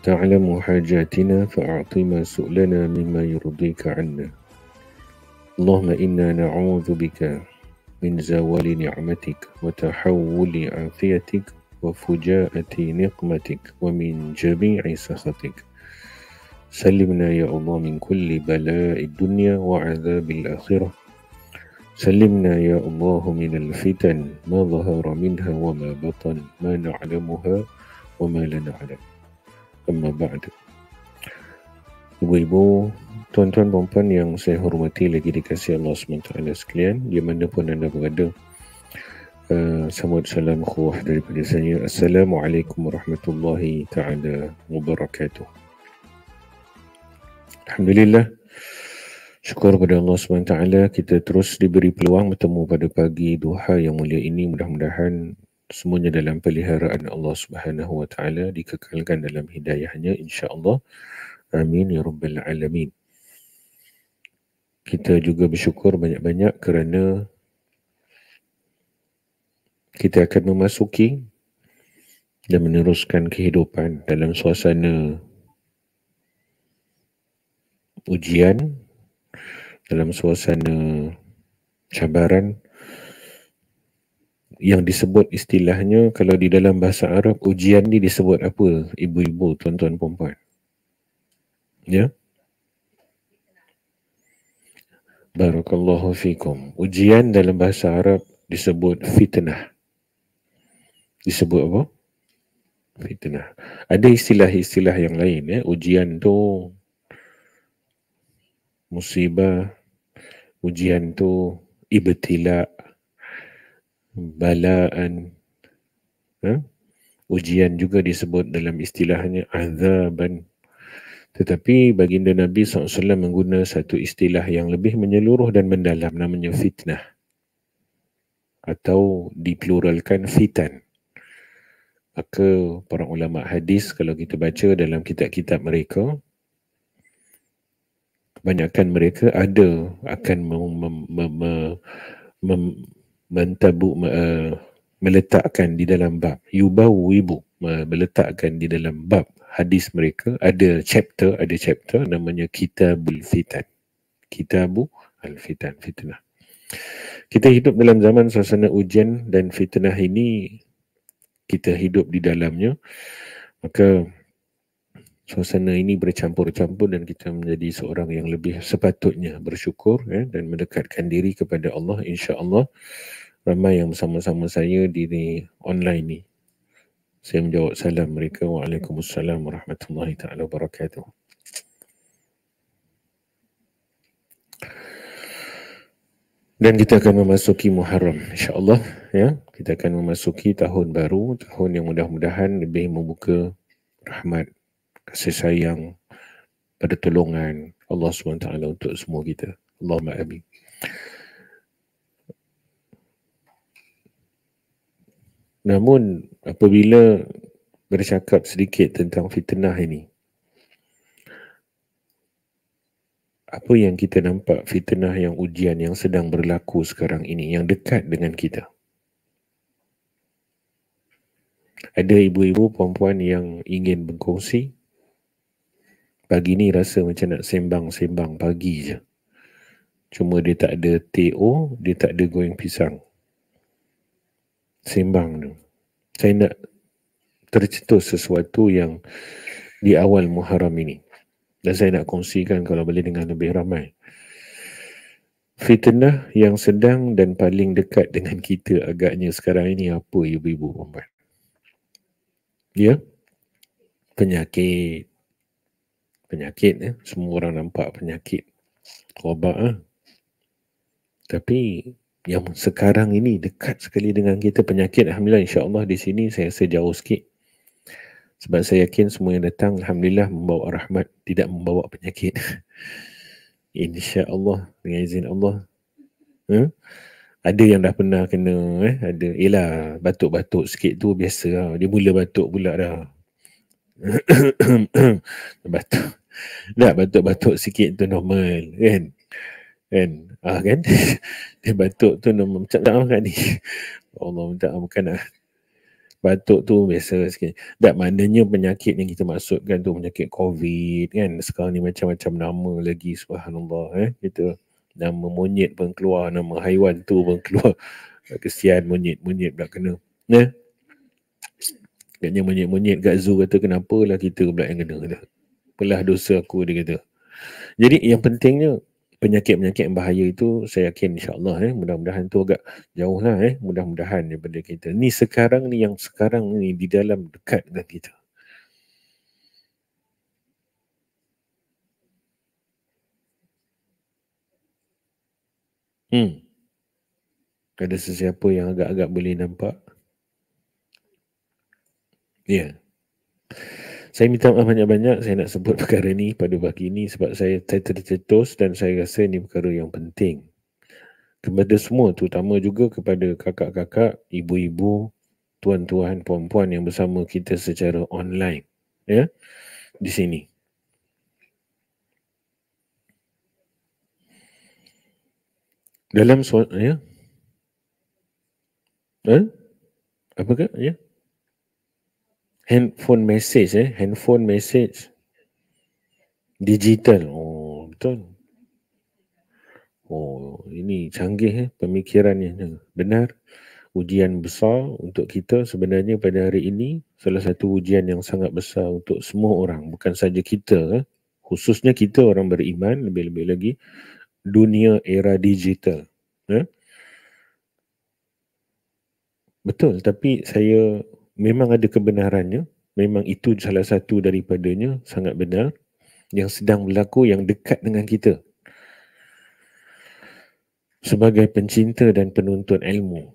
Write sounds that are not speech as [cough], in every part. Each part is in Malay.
وتعلم حاجاتنا فأعط ما سؤلنا مما يرضيك عنا اللهم إنا نعوذ بك من زوال نعمتك وتحول عافيتك وفجاءة نقمتك ومن جميع سخطك سلمنا يا الله من كل بلاء الدنيا وعذاب الآخرة سلمنا يا الله من الفتن ما ظهر منها وما بطن ما نعلمها وما لا نعلم أما بعد Ibu, ibu tuan-tuan, puan yang saya hormati lagi dikasih Allah SWT sekalian Di mana pun anda berada uh, Selamat salam khuah daripada saya Assalamualaikum warahmatullahi ta'ala wabarakatuh Alhamdulillah Syukur kepada Allah SWT Kita terus diberi peluang bertemu pada pagi duha yang mulia ini Mudah-mudahan semuanya dalam peliharaan Allah Subhanahu wa taala dikekalkan dalam hidayahnya insya-Allah. Amin ya rabbal alamin. Kita juga bersyukur banyak-banyak kerana kita akan memasuki dan meneruskan kehidupan dalam suasana ujian dalam suasana cabaran yang disebut istilahnya kalau di dalam bahasa Arab ujian ni disebut apa ibu-ibu tuan-tuan perempuan ya barakallahu fikum ujian dalam bahasa Arab disebut fitnah disebut apa fitnah ada istilah-istilah yang lain ya ujian tu musibah ujian tu ibtilah balaan ha? ujian juga disebut dalam istilahnya azaban tetapi baginda Nabi SAW menggunakan satu istilah yang lebih menyeluruh dan mendalam namanya fitnah atau dipluralkan fitan maka para ulama hadis kalau kita baca dalam kitab-kitab mereka kebanyakan mereka ada akan mem- mem- mem- mem- mentabu uh, eh, meletakkan di dalam bab yubau ibu uh, meletakkan di dalam bab hadis mereka ada chapter ada chapter namanya kitabul fitan kitabu al fitan fitnah kita hidup dalam zaman suasana ujian dan fitnah ini kita hidup di dalamnya maka suasana ini bercampur-campur dan kita menjadi seorang yang lebih sepatutnya bersyukur ya, dan mendekatkan diri kepada Allah insya-Allah ramai yang bersama-sama saya di, di online ni. Saya menjawab salam mereka. Waalaikumsalam warahmatullahi taala wabarakatuh. Dan kita akan memasuki Muharram insyaAllah. ya. Kita akan memasuki tahun baru, tahun yang mudah-mudahan lebih membuka rahmat, kasih sayang, pada pertolongan Allah SWT untuk semua kita. Allahumma amin. Namun apabila bercakap sedikit tentang fitnah ini, apa yang kita nampak fitnah yang ujian yang sedang berlaku sekarang ini yang dekat dengan kita. Ada ibu-ibu perempuan yang ingin berkongsi. Pagi ni rasa macam nak sembang-sembang pagi je. Cuma dia tak ada TO, dia tak ada goyang pisang sembang tu. Saya nak tercetus sesuatu yang di awal Muharram ini. Dan saya nak kongsikan kalau boleh dengan lebih ramai. Fitnah yang sedang dan paling dekat dengan kita agaknya sekarang ini apa ibu-ibu perempuan? Ya? Penyakit. Penyakit Eh? Semua orang nampak penyakit. Wabak Eh? Tapi yang sekarang ini dekat sekali dengan kita penyakit alhamdulillah insyaallah di sini saya rasa jauh sikit sebab saya yakin semua yang datang alhamdulillah membawa rahmat tidak membawa penyakit [laughs] insyaallah dengan izin Allah hmm? ada yang dah pernah kena eh ada ialah batuk-batuk sikit tu biasa lah. dia mula batuk pula dah [coughs] batuk dah batuk-batuk sikit tu normal kan kan Ah ha, kan? dia [laughs] eh, batuk tu nak minta maaf kan ni. [laughs] Allah minta maafkan ah. Batuk tu biasa sikit. Tak mandanya penyakit yang kita maksudkan tu penyakit COVID kan. Sekarang ni macam-macam nama lagi subhanallah eh. Kita nama monyet pun keluar, nama haiwan tu pun [laughs] keluar. Kesian monyet-monyet pula kena. Eh? Katanya monyet-monyet kat zoo kata kenapalah kita pula yang kena. Pelah dosa aku dia kata. Jadi yang pentingnya penyakit-penyakit yang bahaya itu saya yakin insyaAllah eh, mudah-mudahan itu agak jauh lah eh, mudah-mudahan daripada kita. Ni sekarang ni yang sekarang ni di dalam dekat dengan kita. Hmm. Ada sesiapa yang agak-agak boleh nampak? Ya. Yeah. Saya minta maaf banyak-banyak saya nak sebut perkara ni pada pagi ini sebab saya, saya tercetus dan saya rasa ini perkara yang penting. Kepada semua terutama juga kepada kakak-kakak, ibu-ibu, tuan-tuan, puan-puan yang bersama kita secara online ya di sini. Dalam suara, ya. Ha? Apakah, ya? handphone message eh handphone message digital oh betul oh ini canggih eh pemikirannya benar ujian besar untuk kita sebenarnya pada hari ini salah satu ujian yang sangat besar untuk semua orang bukan saja kita eh khususnya kita orang beriman lebih-lebih lagi dunia era digital eh betul tapi saya memang ada kebenarannya memang itu salah satu daripadanya sangat benar yang sedang berlaku yang dekat dengan kita sebagai pencinta dan penuntut ilmu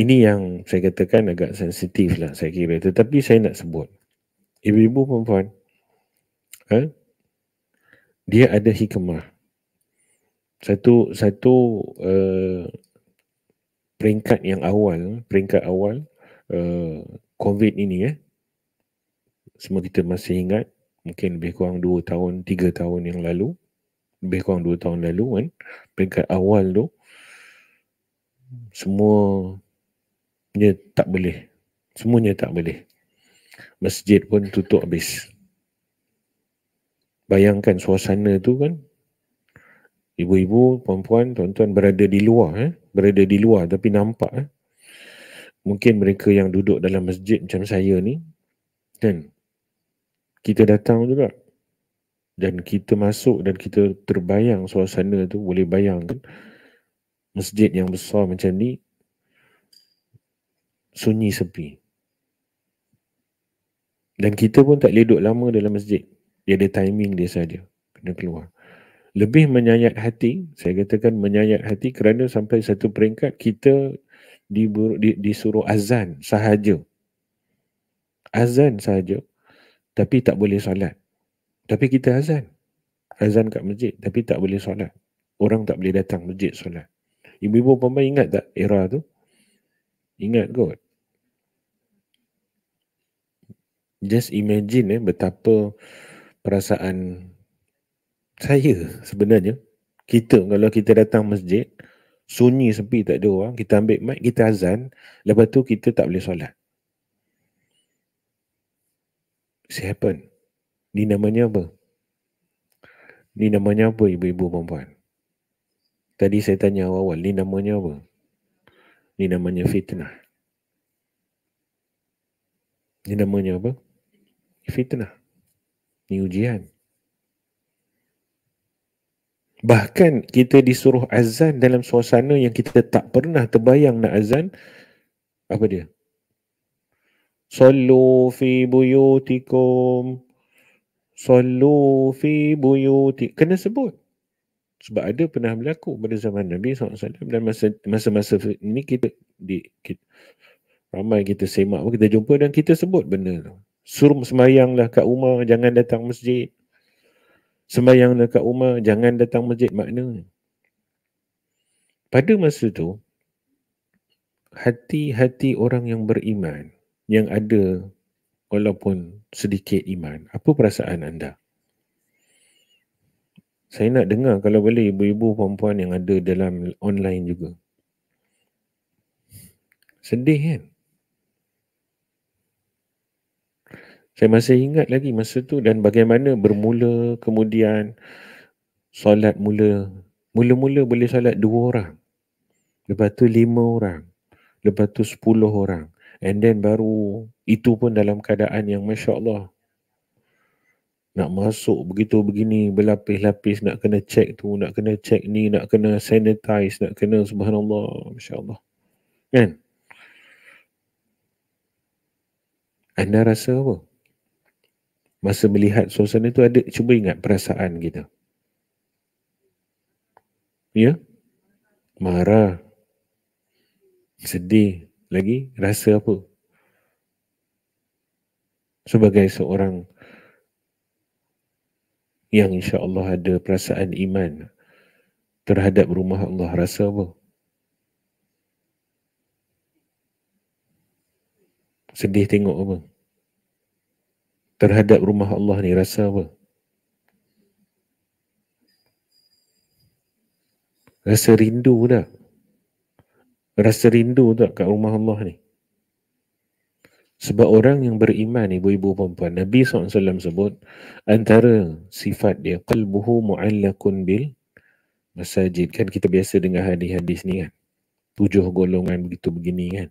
ini yang saya katakan agak sensitif lah saya kira tetapi saya nak sebut ibu-ibu perempuan ha? Eh, dia ada hikmah satu satu uh, eh, peringkat yang awal peringkat awal uh, covid ini eh semua kita masih ingat mungkin lebih kurang 2 tahun 3 tahun yang lalu lebih kurang 2 tahun lalu kan peringkat awal tu semua dia tak boleh semuanya tak boleh masjid pun tutup habis bayangkan suasana tu kan ibu-ibu, puan-puan, tuan-tuan berada di luar eh, berada di luar tapi nampak eh. Mungkin mereka yang duduk dalam masjid macam saya ni kan. Kita datang juga. Dan kita masuk dan kita terbayang suasana tu, boleh bayangkan masjid yang besar macam ni sunyi sepi. Dan kita pun tak boleh duduk lama dalam masjid. Dia ada timing dia saja. Kena keluar lebih menyayat hati, saya katakan menyayat hati kerana sampai satu peringkat kita dibur, di, disuruh azan sahaja. Azan sahaja tapi tak boleh solat. Tapi kita azan. Azan kat masjid tapi tak boleh solat. Orang tak boleh datang masjid solat. Ibu-ibu pemain ingat tak era tu? Ingat kot. Just imagine eh, betapa perasaan saya sebenarnya kita kalau kita datang masjid sunyi sepi tak ada orang kita ambil mic kita azan lepas tu kita tak boleh solat siapa ni namanya apa ni namanya apa ibu-ibu perempuan tadi saya tanya awal-awal ni namanya apa ni namanya fitnah ni namanya apa fitnah ni ujian Bahkan kita disuruh azan dalam suasana yang kita tak pernah terbayang nak azan. Apa dia? Sallu fi buyutikum. Sallu fi buyutik. Kena sebut. Sebab ada pernah berlaku pada zaman Nabi SAW dan masa-masa ini kita, di, kita ramai kita semak kita jumpa dan kita sebut benda tu. Suruh semayang lah kat rumah, jangan datang masjid sembahyang dekat rumah, jangan datang masjid maknanya. Pada masa tu, hati-hati orang yang beriman, yang ada walaupun sedikit iman, apa perasaan anda? Saya nak dengar kalau boleh ibu-ibu perempuan yang ada dalam online juga. Sedih kan? Eh? Saya masih ingat lagi masa tu dan bagaimana bermula kemudian solat mula. Mula-mula boleh solat dua orang. Lepas tu lima orang. Lepas tu sepuluh orang. And then baru itu pun dalam keadaan yang Masya Allah. Nak masuk begitu begini berlapis-lapis nak kena cek tu, nak kena cek ni, nak kena sanitize, nak kena subhanallah Masya Allah. Kan? Anda rasa apa? masa melihat suasana tu ada cuba ingat perasaan kita. Ya? Marah. Sedih. Lagi rasa apa? Sebagai seorang yang insya-Allah ada perasaan iman terhadap rumah Allah rasa apa? Sedih tengok apa? terhadap rumah Allah ni rasa apa? Rasa rindu tak? Rasa rindu tak kat rumah Allah ni? Sebab orang yang beriman ni, ibu-ibu perempuan, Nabi SAW sebut antara sifat dia, قَلْبُهُ mu'allakun bil masajid. Kan kita biasa dengar hadis-hadis ni kan? Tujuh golongan begitu begini kan?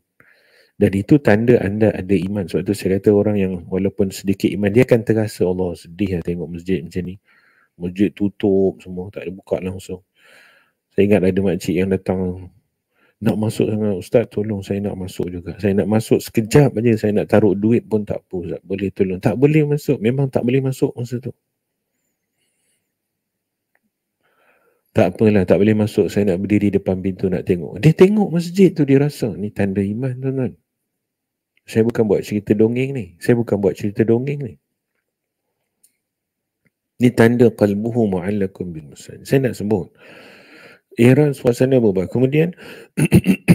Dan itu tanda anda ada iman. Sebab itu saya kata orang yang walaupun sedikit iman, dia akan terasa Allah sedih lah tengok masjid macam ni. Masjid tutup semua, tak ada buka langsung. Saya ingat ada makcik yang datang nak masuk dengan Ustaz, tolong saya nak masuk juga. Saya nak masuk sekejap aja, saya nak taruh duit pun tak apa. Ustaz, boleh tolong. Tak boleh masuk, memang tak boleh masuk masa tu. Tak apalah, tak boleh masuk. Saya nak berdiri depan pintu nak tengok. Dia tengok masjid tu, dia rasa. Ni tanda iman, tuan-tuan. Saya bukan buat cerita dongeng ni. Saya bukan buat cerita dongeng ni. Ni tanda qalbuhu mu'allakum bil musan. Saya nak sebut. Iran suasana berubah. Kemudian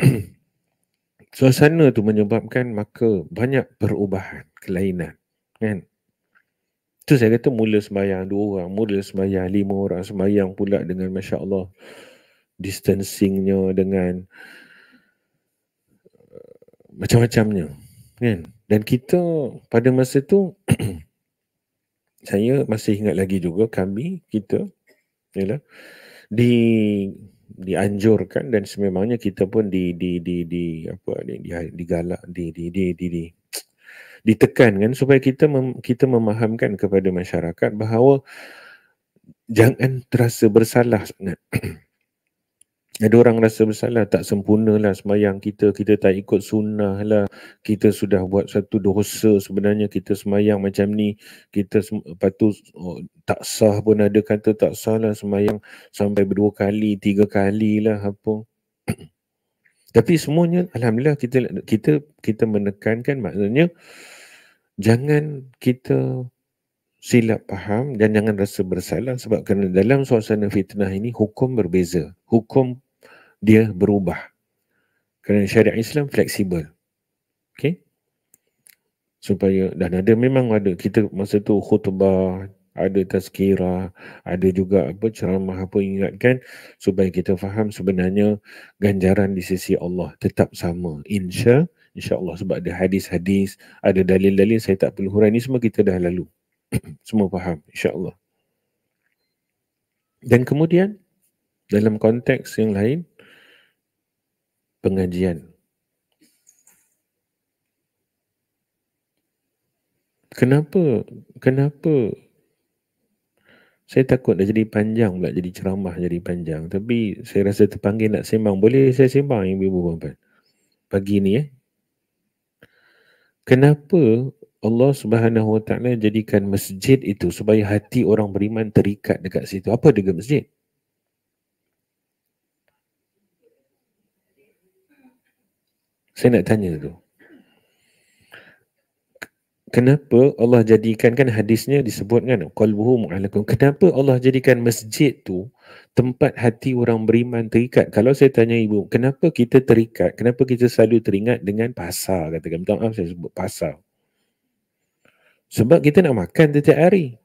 [coughs] suasana tu menyebabkan maka banyak perubahan, kelainan. Kan? Tu saya kata mula sembahyang dua orang, mula sembahyang lima orang, sembahyang pula dengan Masya Allah distancingnya dengan uh, macam-macamnya. Kan? Dan kita pada masa tu, [clears throat] saya masih ingat lagi juga kami, kita, ialah, di dianjurkan dan sememangnya kita pun di di di di apa ni di digalak di di di di, di [tsk] ditekan kan supaya kita mem, kita memahamkan kepada masyarakat bahawa jangan terasa bersalah [clears throat] Ada orang rasa bersalah, tak sempurna lah semayang kita, kita tak ikut sunnah lah, kita sudah buat satu dosa sebenarnya kita semayang macam ni, kita lepas tu oh, tak sah pun ada kata tak sah lah semayang sampai berdua kali, tiga kali lah apa. [clears throat] Tapi semuanya Alhamdulillah kita kita kita menekankan maknanya jangan kita silap faham dan jangan rasa bersalah sebab kerana dalam suasana fitnah ini hukum berbeza. Hukum dia berubah. Kerana syariat Islam fleksibel. Okay? Supaya, dan ada memang ada, kita masa tu khutbah, ada tazkirah, ada juga apa ceramah apa ingatkan supaya kita faham sebenarnya ganjaran di sisi Allah tetap sama. Insya, insya Allah sebab ada hadis-hadis, ada dalil-dalil saya tak perlu hurai ni semua kita dah lalu. [clears throat] semua faham insya Allah. Dan kemudian dalam konteks yang lain pengajian. Kenapa? Kenapa? Saya takut dah jadi panjang pula jadi ceramah jadi panjang. Tapi saya rasa terpanggil nak sembang. Boleh saya sembang ibu ibu bapa? Pagi ni eh. Kenapa Allah Subhanahu Wa Taala jadikan masjid itu supaya hati orang beriman terikat dekat situ? Apa dengan masjid? Saya nak tanya tu. Kenapa Allah jadikan kan hadisnya disebut kan qalbuhu mu'allakun. Kenapa Allah jadikan masjid tu tempat hati orang beriman terikat? Kalau saya tanya ibu, kenapa kita terikat? Kenapa kita selalu teringat dengan pasar? Katakan, minta maaf saya sebut pasar. Sebab kita nak makan setiap hari.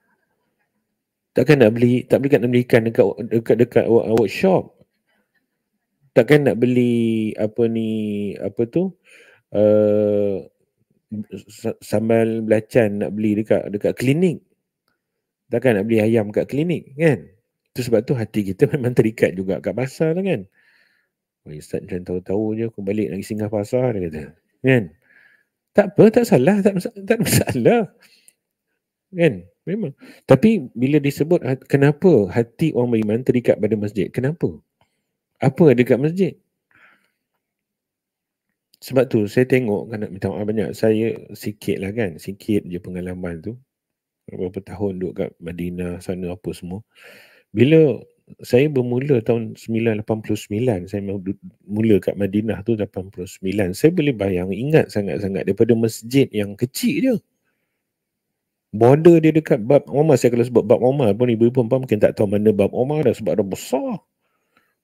Takkan nak beli, tak boleh nak beli ikan dekat, dekat, dekat workshop takkan nak beli apa ni apa tu uh, sambal belacan nak beli dekat dekat klinik takkan nak beli ayam kat klinik kan tu sebab tu hati kita [laughs] memang terikat juga kat pasar lah kan Oh, Ustaz macam tahu-tahu je aku balik nak singgah pasar dia kata. Kan? Tak apa, tak salah. Tak, tak masalah. Kan? Memang. Tapi bila disebut ha-, kenapa hati orang beriman terikat pada masjid? Kenapa? apa ada kat masjid sebab tu saya tengok kan nak minta maaf banyak saya sikit lah kan sikit je pengalaman tu berapa tahun duduk kat Madinah sana apa semua bila saya bermula tahun 1989 saya mula kat Madinah tu 89 saya boleh bayang ingat sangat-sangat daripada masjid yang kecil je border dia dekat bab Omar saya kalau sebut bab Omar pun ibu-ibu pun mungkin tak tahu mana bab Omar dah sebab dah besar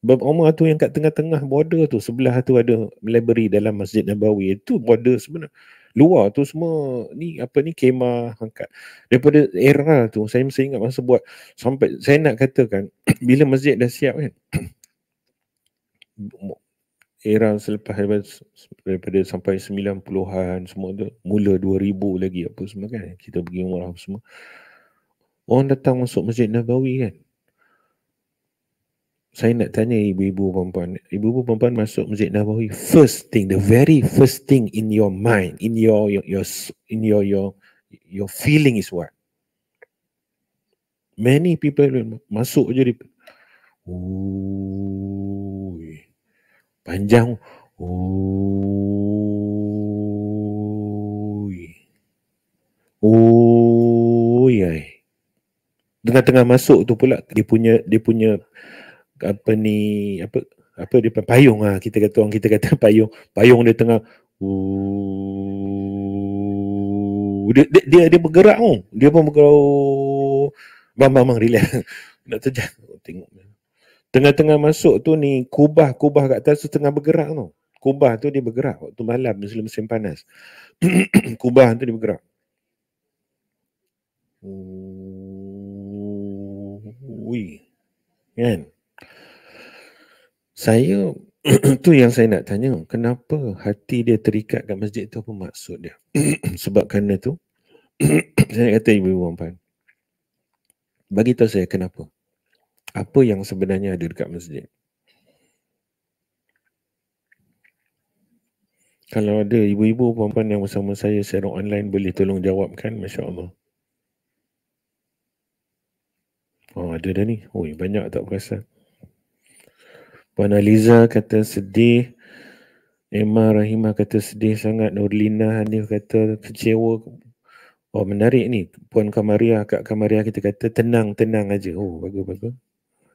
Bab Umar tu yang kat tengah-tengah border tu sebelah tu ada library dalam Masjid Nabawi itu border sebenarnya luar tu semua ni apa ni kemah angkat daripada era tu saya masih ingat masa buat sampai saya nak katakan [clears throat] bila masjid dah siap kan [clears throat] era selepas daripada sampai 90-an semua tu mula 2000 lagi apa semua kan kita pergi umrah semua orang datang masuk Masjid Nabawi kan saya nak tanya ibu-ibu perempuan. Ibu-ibu perempuan masuk Masjid Nabawi first thing, the very first thing in your mind, in your your your in your your your feeling is what? Many people masuk je dia Ui. Panjang. Ui. Ui. Tengah-tengah masuk tu pula dia punya dia punya apa ni apa apa dia payung ah kita kata orang kita kata [laughs] payung payung dia tengah uh, dia, dia, dia dia bergerak tu oh. dia pun bergerak uh, bang bang bang relax [laughs] nak terjah oh, tengok tengah-tengah masuk tu ni kubah-kubah kat atas tu tengah bergerak tu kubah tu dia bergerak waktu malam musim musim panas [clears throat] kubah tu dia bergerak ui kan saya [clears throat] tu yang saya nak tanya kenapa hati dia terikat kat masjid tu apa maksud dia [clears throat] sebab kerana tu [clears throat] saya nak kata ibu-ibu puan bagi tahu saya kenapa apa yang sebenarnya ada dekat masjid Kalau ada ibu-ibu puan yang bersama saya secara online boleh tolong jawabkan Masya Allah. Oh ada dah ni. Oh banyak tak perasan. Puan Aliza kata sedih. Emma Rahima kata sedih sangat. Nurlina Hanif kata kecewa. Oh menarik ni. Puan Kamaria, Kak Kamaria kita kata tenang, tenang aja. Oh bagus, bagus.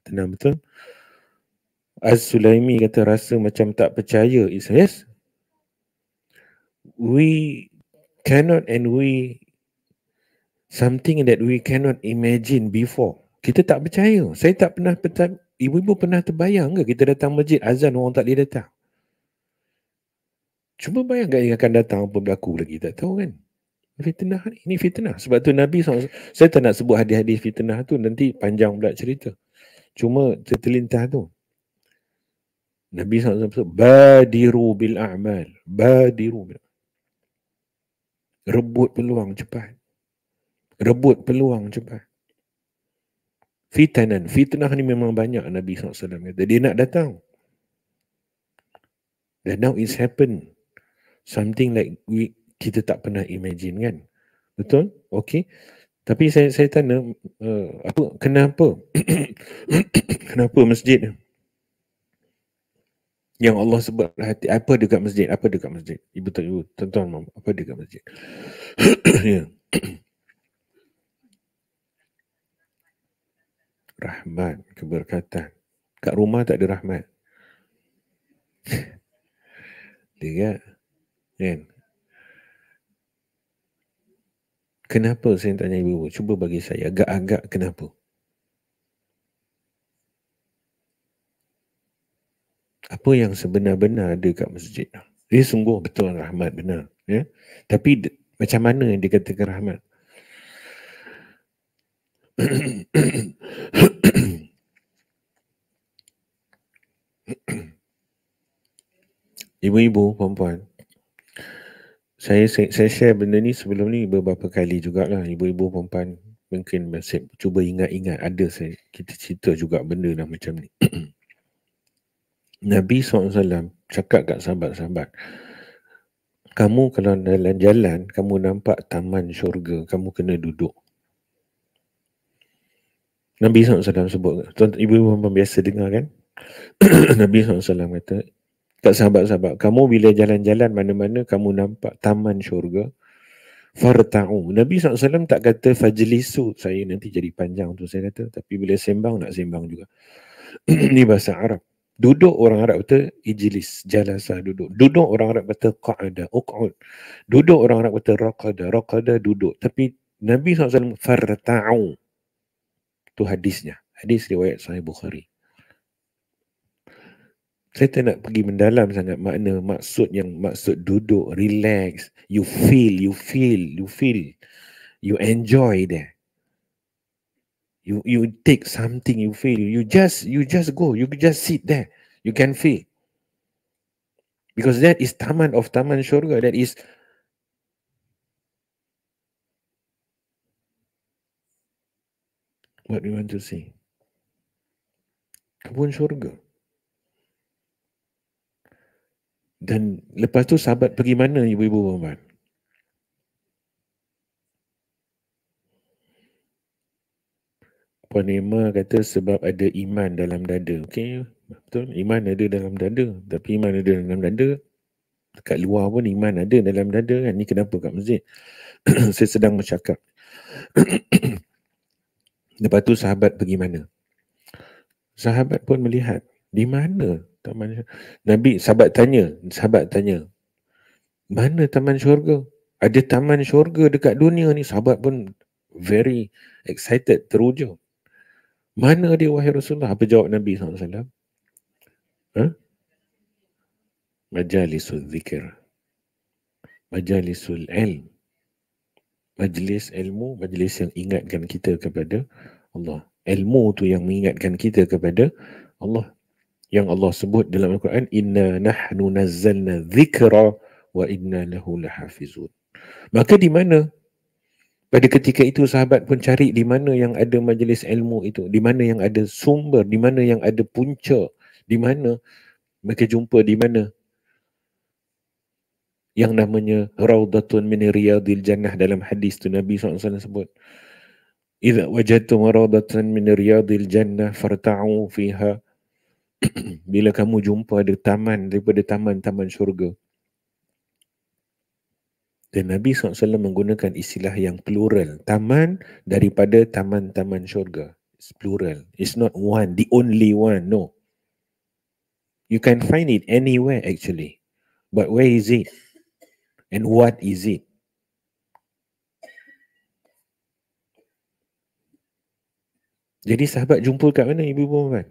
Tenang betul. Az Sulaimi kata rasa macam tak percaya. It's, yes. We cannot and we something that we cannot imagine before. Kita tak percaya. Saya tak pernah percaya. Ibu-ibu pernah terbayang ke kita datang masjid azan orang tak boleh datang? Cuba bayangkan yang akan datang apa berlaku lagi tak tahu kan? Fitnah ni. Ini fitnah. Sebab tu Nabi SAW, saya tak nak sebut hadis-hadis fitnah tu nanti panjang pula cerita. Cuma tertelintah tu. Nabi SAW sebut, Badiru bil a'mal. Badiru bil Rebut peluang cepat. Rebut peluang cepat fitanan. Fitnah ni memang banyak Nabi SAW kata. Dia nak datang. And now it's happen. Something like we, kita tak pernah imagine kan. Betul? Okay. Tapi saya saya tanya, uh, apa, kenapa? [coughs] kenapa masjid? Yang Allah sebut hati, apa dekat masjid? Apa dekat masjid? Ibu tak ibu, tuan-tuan, apa dekat masjid? [coughs] ya. Yeah. [coughs] rahmat, keberkatan. Kat rumah tak ada rahmat. [laughs] Dia kat, kan? Kenapa saya tanya ibu, ibu Cuba bagi saya agak-agak kenapa? Apa yang sebenar-benar ada kat masjid? Dia sungguh betul rahmat benar. Ya? Tapi macam mana yang dikatakan rahmat? [clears throat] [coughs] Ibu-ibu, perempuan saya, saya share benda ni sebelum ni beberapa kali jugalah Ibu-ibu, perempuan Mungkin masih cuba ingat-ingat Ada saya, kita cerita juga benda dah macam ni [coughs] Nabi SAW cakap kat sahabat-sahabat Kamu kalau dalam jalan Kamu nampak taman syurga Kamu kena duduk Nabi SAW sebut Tuan Ibu Ibu biasa dengar kan [coughs] Nabi SAW kata Kat sahabat-sahabat Kamu bila jalan-jalan mana-mana Kamu nampak taman syurga Fartau Nabi SAW tak kata Fajlisu Saya nanti jadi panjang tu saya kata Tapi bila sembang nak sembang juga Ini [coughs] bahasa Arab Duduk orang Arab kata ijlis, jalasa duduk. Duduk orang Arab kata qa'ada, uq'ud. Duduk orang Arab kata raqada, raqada duduk. Tapi Nabi SAW alaihi wasallam itu hadisnya. Hadis riwayat Sahih Bukhari. Saya tak nak pergi mendalam sangat makna maksud yang maksud duduk, relax. You feel, you feel, you feel. You enjoy there. You you take something you feel. You just you just go. You just sit there. You can feel. Because that is taman of taman syurga. That is what you want to see. Kebun syurga. Dan lepas tu sahabat pergi mana ibu-ibu perempuan? Puan Emma kata sebab ada iman dalam dada. Okay, betul? Iman ada dalam dada. Tapi iman ada dalam dada. Dekat luar pun iman ada dalam dada kan. Ni kenapa kat masjid? [clears throat] Saya sedang bercakap. [clears throat] Lepas tu sahabat pergi mana? Sahabat pun melihat di mana taman syurga. Nabi sahabat tanya, sahabat tanya. Mana taman syurga? Ada taman syurga dekat dunia ni. Sahabat pun very excited, teruja. Mana dia wahai Rasulullah? Apa jawab Nabi SAW? Ha? Majalisul zikir. Majalisul ilm majlis ilmu, majlis yang ingatkan kita kepada Allah. Ilmu tu yang mengingatkan kita kepada Allah. Yang Allah sebut dalam Al-Quran, Inna nahnu nazzalna dhikra wa inna lahu lahafizun. Maka di mana? Pada ketika itu sahabat pun cari di mana yang ada majlis ilmu itu. Di mana yang ada sumber, di mana yang ada punca. Di mana mereka jumpa di mana yang namanya raudatun min riyadil jannah dalam hadis tu Nabi SAW sebut idza wajadtum raudatan min riyadil jannah farta'u fiha [clears throat] bila kamu jumpa ada taman daripada taman-taman syurga dan Nabi SAW menggunakan istilah yang plural taman daripada taman-taman syurga it's plural it's not one the only one no you can find it anywhere actually but where is it and what is it? Jadi sahabat jumpul kat mana ibu bapa? Kan?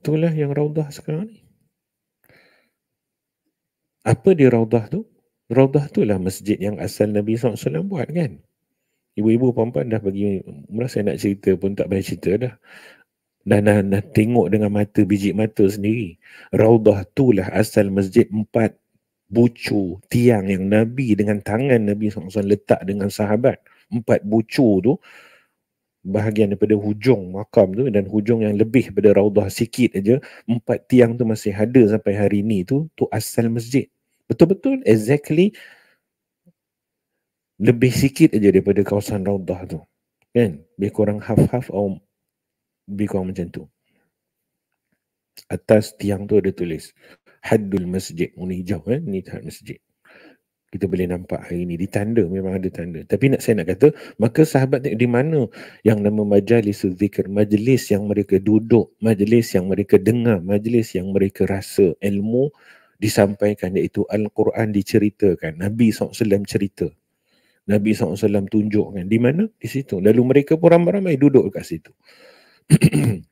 Itulah yang raudah sekarang ni. Apa dia raudah tu? Raudah tu lah masjid yang asal Nabi SAW buat kan? Ibu-ibu perempuan dah bagi merasa nak cerita pun tak payah cerita dah. Dah, dah, dah tengok dengan mata biji mata sendiri. Raudah tu lah asal masjid empat bucu tiang yang Nabi dengan tangan Nabi SAW letak dengan sahabat. Empat bucu tu bahagian daripada hujung makam tu dan hujung yang lebih daripada raudah sikit aja empat tiang tu masih ada sampai hari ni tu tu asal masjid betul-betul exactly lebih sikit aja daripada kawasan raudah tu kan lebih kurang half-half atau lebih kurang macam tu atas tiang tu ada tulis haddul masjid. Oh, ni hijau kan? Eh, ni had masjid. Kita boleh nampak hari ini. Ditanda, memang ada tanda. Tapi nak saya nak kata, maka sahabat di mana yang nama majalis zikr, majlis yang mereka duduk, majlis yang mereka dengar, majlis yang mereka rasa ilmu disampaikan, iaitu Al-Quran diceritakan. Nabi SAW cerita. Nabi SAW tunjukkan. Di mana? Di situ. Lalu mereka pun ramai-ramai duduk dekat situ. [clears throat]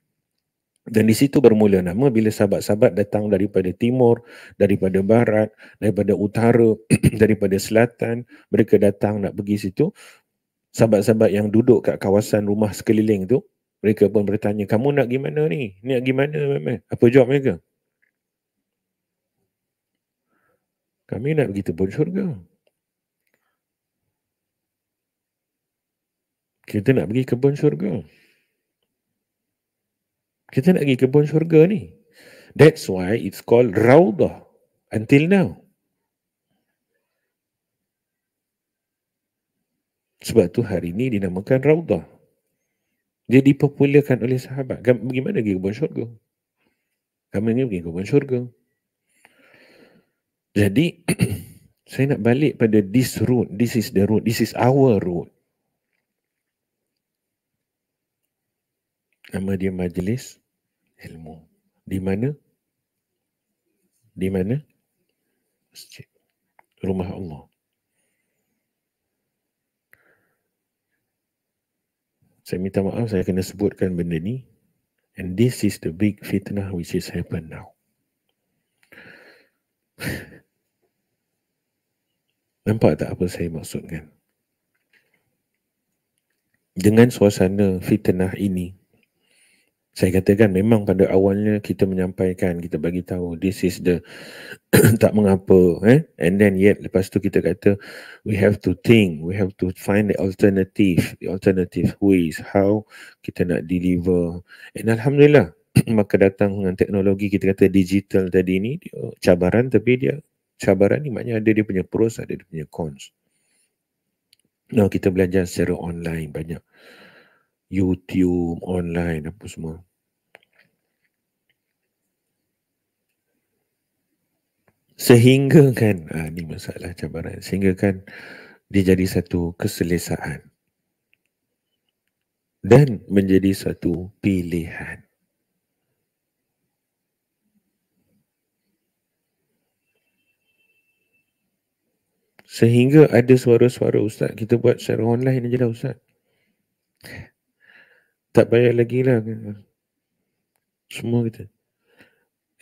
Dan di situ bermula nama bila sahabat-sahabat datang daripada timur, daripada barat, daripada utara, [clears throat] daripada selatan. Mereka datang nak pergi situ. Sahabat-sahabat yang duduk kat kawasan rumah sekeliling tu, mereka pun bertanya, kamu nak gimana ni? Nak gimana? Apa jawab mereka? Kami nak pergi tebun syurga. Kita nak pergi kebun syurga. Kita nak pergi kebun syurga ni. That's why it's called Raudah. Until now. Sebab tu hari ni dinamakan Raudah. Dia dipopularkan oleh sahabat. Bagaimana pergi kebun syurga? Kami ni pergi kebun syurga. Jadi, [clears throat] saya nak balik pada this route. This is the route. This is our route. Nama dia majlis ilmu. Di mana? Di mana? Masjid. Rumah Allah. Saya minta maaf, saya kena sebutkan benda ni. And this is the big fitnah which is happen now. [laughs] Nampak tak apa saya maksudkan? Dengan suasana fitnah ini, saya katakan memang pada awalnya kita menyampaikan kita bagi tahu this is the [coughs] tak mengapa eh and then yet lepas tu kita kata we have to think we have to find the alternative the alternative ways how kita nak deliver and alhamdulillah [coughs] maka datang dengan teknologi kita kata digital tadi ni cabaran tapi dia cabaran ni maknanya ada dia punya pros ada dia punya cons Nah, kita belajar secara online banyak YouTube online apa semua sehingga kan ha, ni masalah cabaran sehingga kan dia jadi satu keselesaan dan menjadi satu pilihan sehingga ada suara-suara ustaz kita buat secara online je lah ustaz tak payah lagi lah semua kita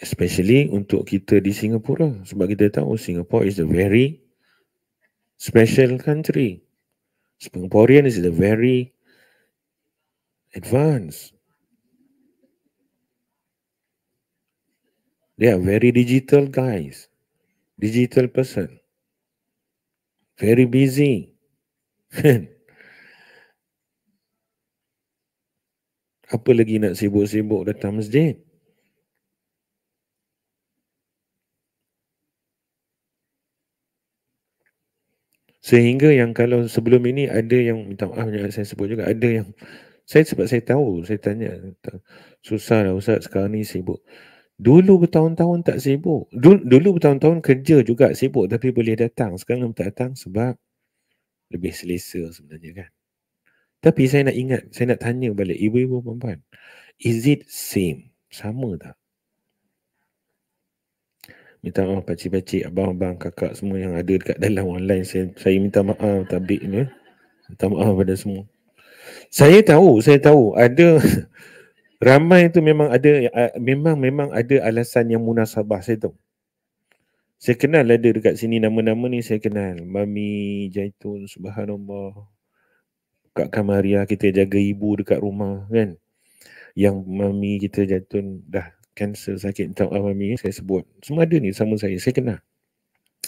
especially untuk kita di Singapura sebab kita tahu Singapore is a very special country. Singaporean is a very advanced. They are very digital guys, digital person, very busy. [laughs] Apa lagi nak sibuk-sibuk datang masjid? Sehingga yang kalau sebelum ini ada yang minta maaf yang saya sebut juga ada yang saya sebab saya tahu saya tanya susah lah Ustaz sekarang ni sibuk. Dulu bertahun-tahun tak sibuk. Dulu, dulu bertahun-tahun kerja juga sibuk tapi boleh datang. Sekarang tak datang sebab lebih selesa sebenarnya kan. Tapi saya nak ingat, saya nak tanya balik ibu-ibu perempuan. Is it same? Sama tak? Minta maaf pakcik-pakcik, abang-abang, kakak semua yang ada dekat dalam online. Saya, saya minta maaf tabik ni. Eh. Minta maaf pada semua. Saya tahu, saya tahu ada [laughs] ramai tu memang ada memang memang ada alasan yang munasabah saya tahu. Saya kenal ada dekat sini nama-nama ni saya kenal. Mami Jaitun subhanallah. Kak Kamaria kita jaga ibu dekat rumah kan. Yang mami kita Jaitun dah kanser sakit tahu awam ini saya sebut. Semua ada ni sama saya. Saya kena.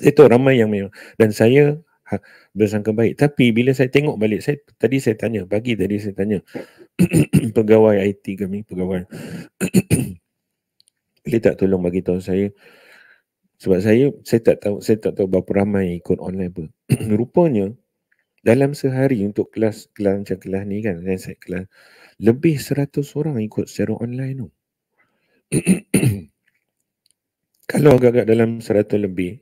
Itu ramai yang memang. Dan saya ha, bersangka baik. Tapi bila saya tengok balik, saya tadi saya tanya, bagi tadi saya tanya [coughs] pegawai IT kami, pegawai. Boleh [coughs] tak tolong bagi tahu saya? Sebab saya saya tak tahu saya tak tahu berapa ramai ikut online apa. [coughs] Rupanya dalam sehari untuk kelas kelas macam kelas ni kan, saya kelas lebih 100 orang ikut secara online tu. No? [coughs] kalau agak-agak dalam 100 lebih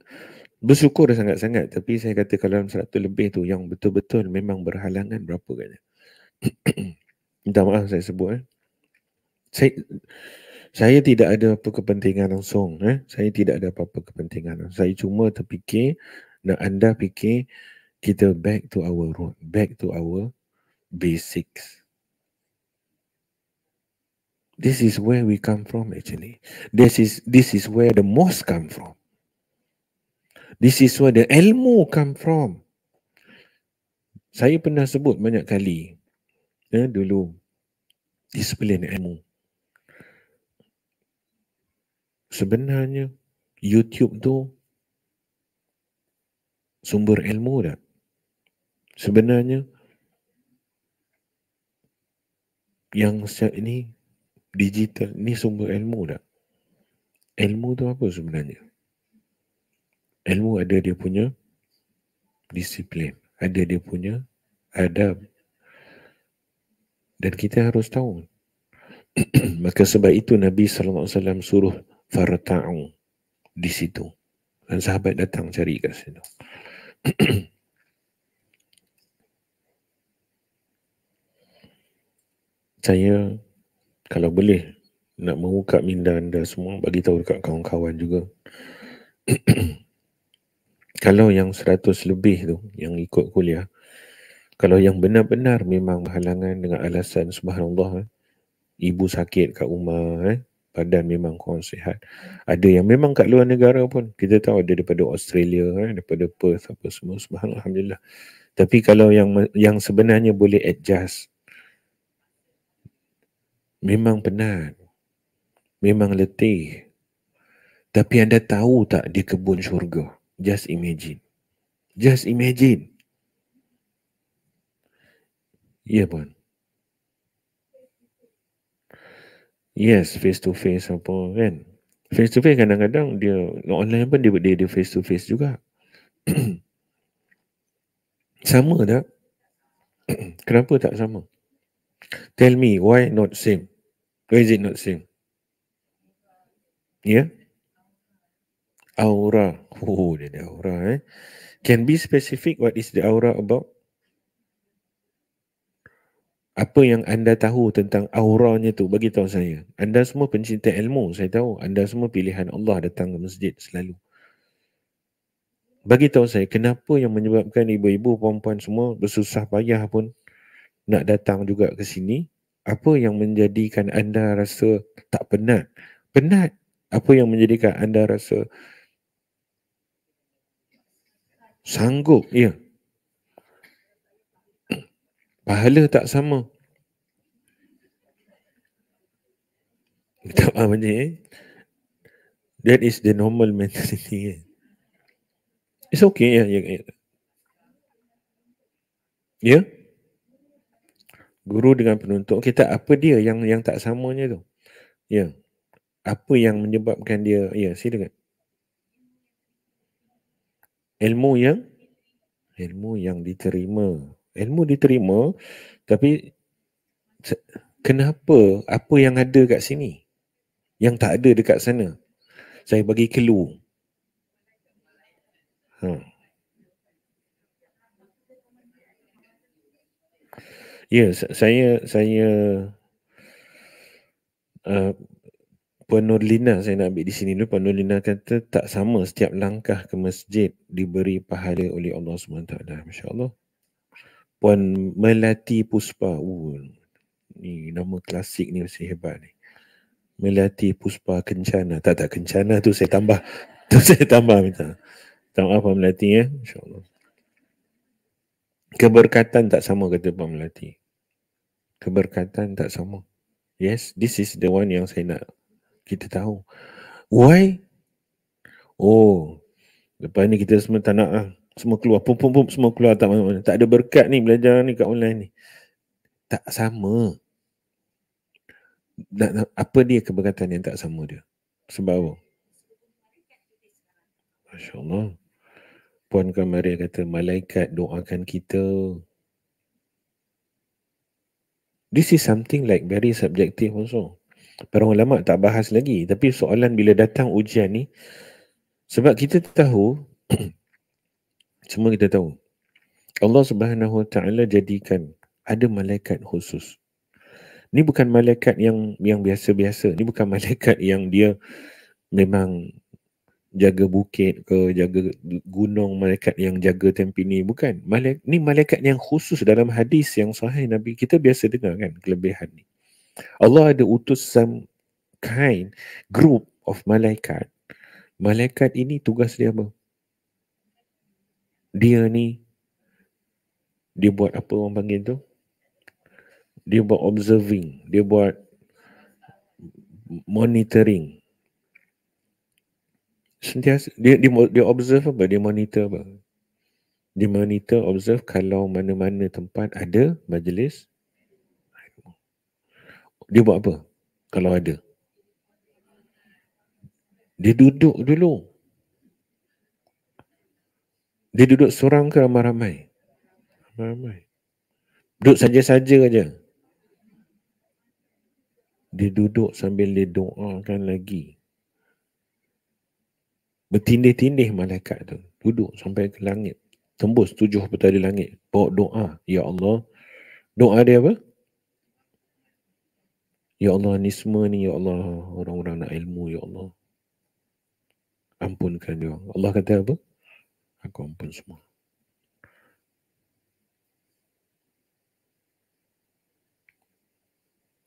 bersyukur sangat-sangat tapi saya kata kalau dalam 100 lebih tu yang betul-betul memang berhalangan berapa katanya [coughs] minta maaf saya sebut eh. saya saya tidak ada apa kepentingan langsung eh. saya tidak ada apa-apa kepentingan saya cuma terfikir nak anda fikir kita back to our root back to our basics this is where we come from actually this is this is where the most come from this is where the ilmu come from saya pernah sebut banyak kali ya eh, dulu disiplin ilmu sebenarnya YouTube tu sumber ilmu tak? Sebenarnya yang saya ini digital ni sumber ilmu dah. Ilmu tu apa sebenarnya? Ilmu ada dia punya disiplin. Ada dia punya adab. Dan kita harus tahu. [clears throat] Maka sebab itu Nabi SAW suruh farta'u di situ. Dan sahabat datang cari kat situ. [clears throat] saya kalau boleh nak membuka minda anda semua bagi tahu dekat kawan-kawan juga [clears throat] kalau yang seratus lebih tu yang ikut kuliah kalau yang benar-benar memang berhalangan dengan alasan subhanallah eh, ibu sakit kat rumah eh, badan memang kurang sihat ada yang memang kat luar negara pun kita tahu ada daripada Australia eh, daripada Perth apa semua subhanallah alhamdulillah tapi kalau yang yang sebenarnya boleh adjust Memang penat. Memang letih. Tapi anda tahu tak di kebun syurga? Just imagine. Just imagine. Ya, yeah, Puan. Yes, face to face apa kan. Face to face kadang-kadang dia online pun dia dia, face to face juga. [clears throat] sama tak? [clears throat] Kenapa tak sama? Tell me why not same? Or is it not same? Yeah? Aura. Oh, dia ada aura eh. Can be specific what is the aura about? Apa yang anda tahu tentang auranya tu? Bagi tahu saya. Anda semua pencinta ilmu. Saya tahu. Anda semua pilihan Allah datang ke masjid selalu. Bagi tahu saya, kenapa yang menyebabkan ibu-ibu, puan semua bersusah payah pun nak datang juga ke sini apa yang menjadikan anda rasa tak penat? Penat, apa yang menjadikan anda rasa sanggup? Ya. Pahala tak sama. Tak faham ni eh? That is the normal [laughs] mentality eh? It's okay ya. Yeah, ya. Yeah, yeah. yeah? guru dengan penuntut kita apa dia yang yang tak samanya tu ya apa yang menyebabkan dia ya sini dekat ilmu yang ilmu yang diterima ilmu diterima tapi kenapa apa yang ada kat sini yang tak ada dekat sana saya bagi clue hmm Ya, saya saya uh, Puan Nurlina saya nak ambil di sini dulu. Puan Nurlina kata tak sama setiap langkah ke masjid diberi pahala oleh Allah SWT. Masya Allah. Puan Melati Puspa. Uh, ni nama klasik ni mesti hebat ni. Melati Puspa Kencana. Tak tak, Kencana tu saya tambah. [laughs] tu saya tambah minta. Tak apa Puan Melati ya. Eh? Insya Allah. Keberkatan tak sama kata Puan Melati. Keberkatan tak sama. Yes, this is the one yang saya nak kita tahu. Why? Oh, lepas ni kita semua tak nak lah. Semua keluar, pum pum pum, semua keluar tak mana-mana. Tak ada berkat ni belajar ni kat online ni. Tak sama. Nak, nak, apa dia keberkatan yang tak sama dia? Sebab apa? Masya Allah. Puan Kamaria kata, malaikat doakan kita. This is something like very subjective also. Para ulama tak bahas lagi. Tapi soalan bila datang ujian ni, sebab kita tahu, [clears throat] semua kita tahu, Allah Subhanahu Wa Taala jadikan ada malaikat khusus. Ni bukan malaikat yang yang biasa-biasa. Ni bukan [laughs] malaikat yang dia memang jaga bukit ke jaga gunung malaikat yang jaga tempi ni bukan Malaik, ni malaikat yang khusus dalam hadis yang sahih Nabi kita biasa dengar kan kelebihan ni Allah ada utus some kind group of malaikat malaikat ini tugas dia apa dia ni dia buat apa orang panggil tu dia buat observing dia buat monitoring sentiasa dia dia dia observe apa dia monitor apa dia monitor observe kalau mana-mana tempat ada majlis dia buat apa kalau ada dia duduk dulu dia duduk seorang ke ramai-ramai ramai-ramai duduk saja-saja aja dia duduk sambil dia doakan lagi bertindih-tindih malaikat tu duduk sampai ke langit tembus tujuh petali langit bawa doa ya Allah doa dia apa ya Allah ni semua ni ya Allah orang-orang nak ilmu ya Allah ampunkan dia Allah kata apa aku ampun semua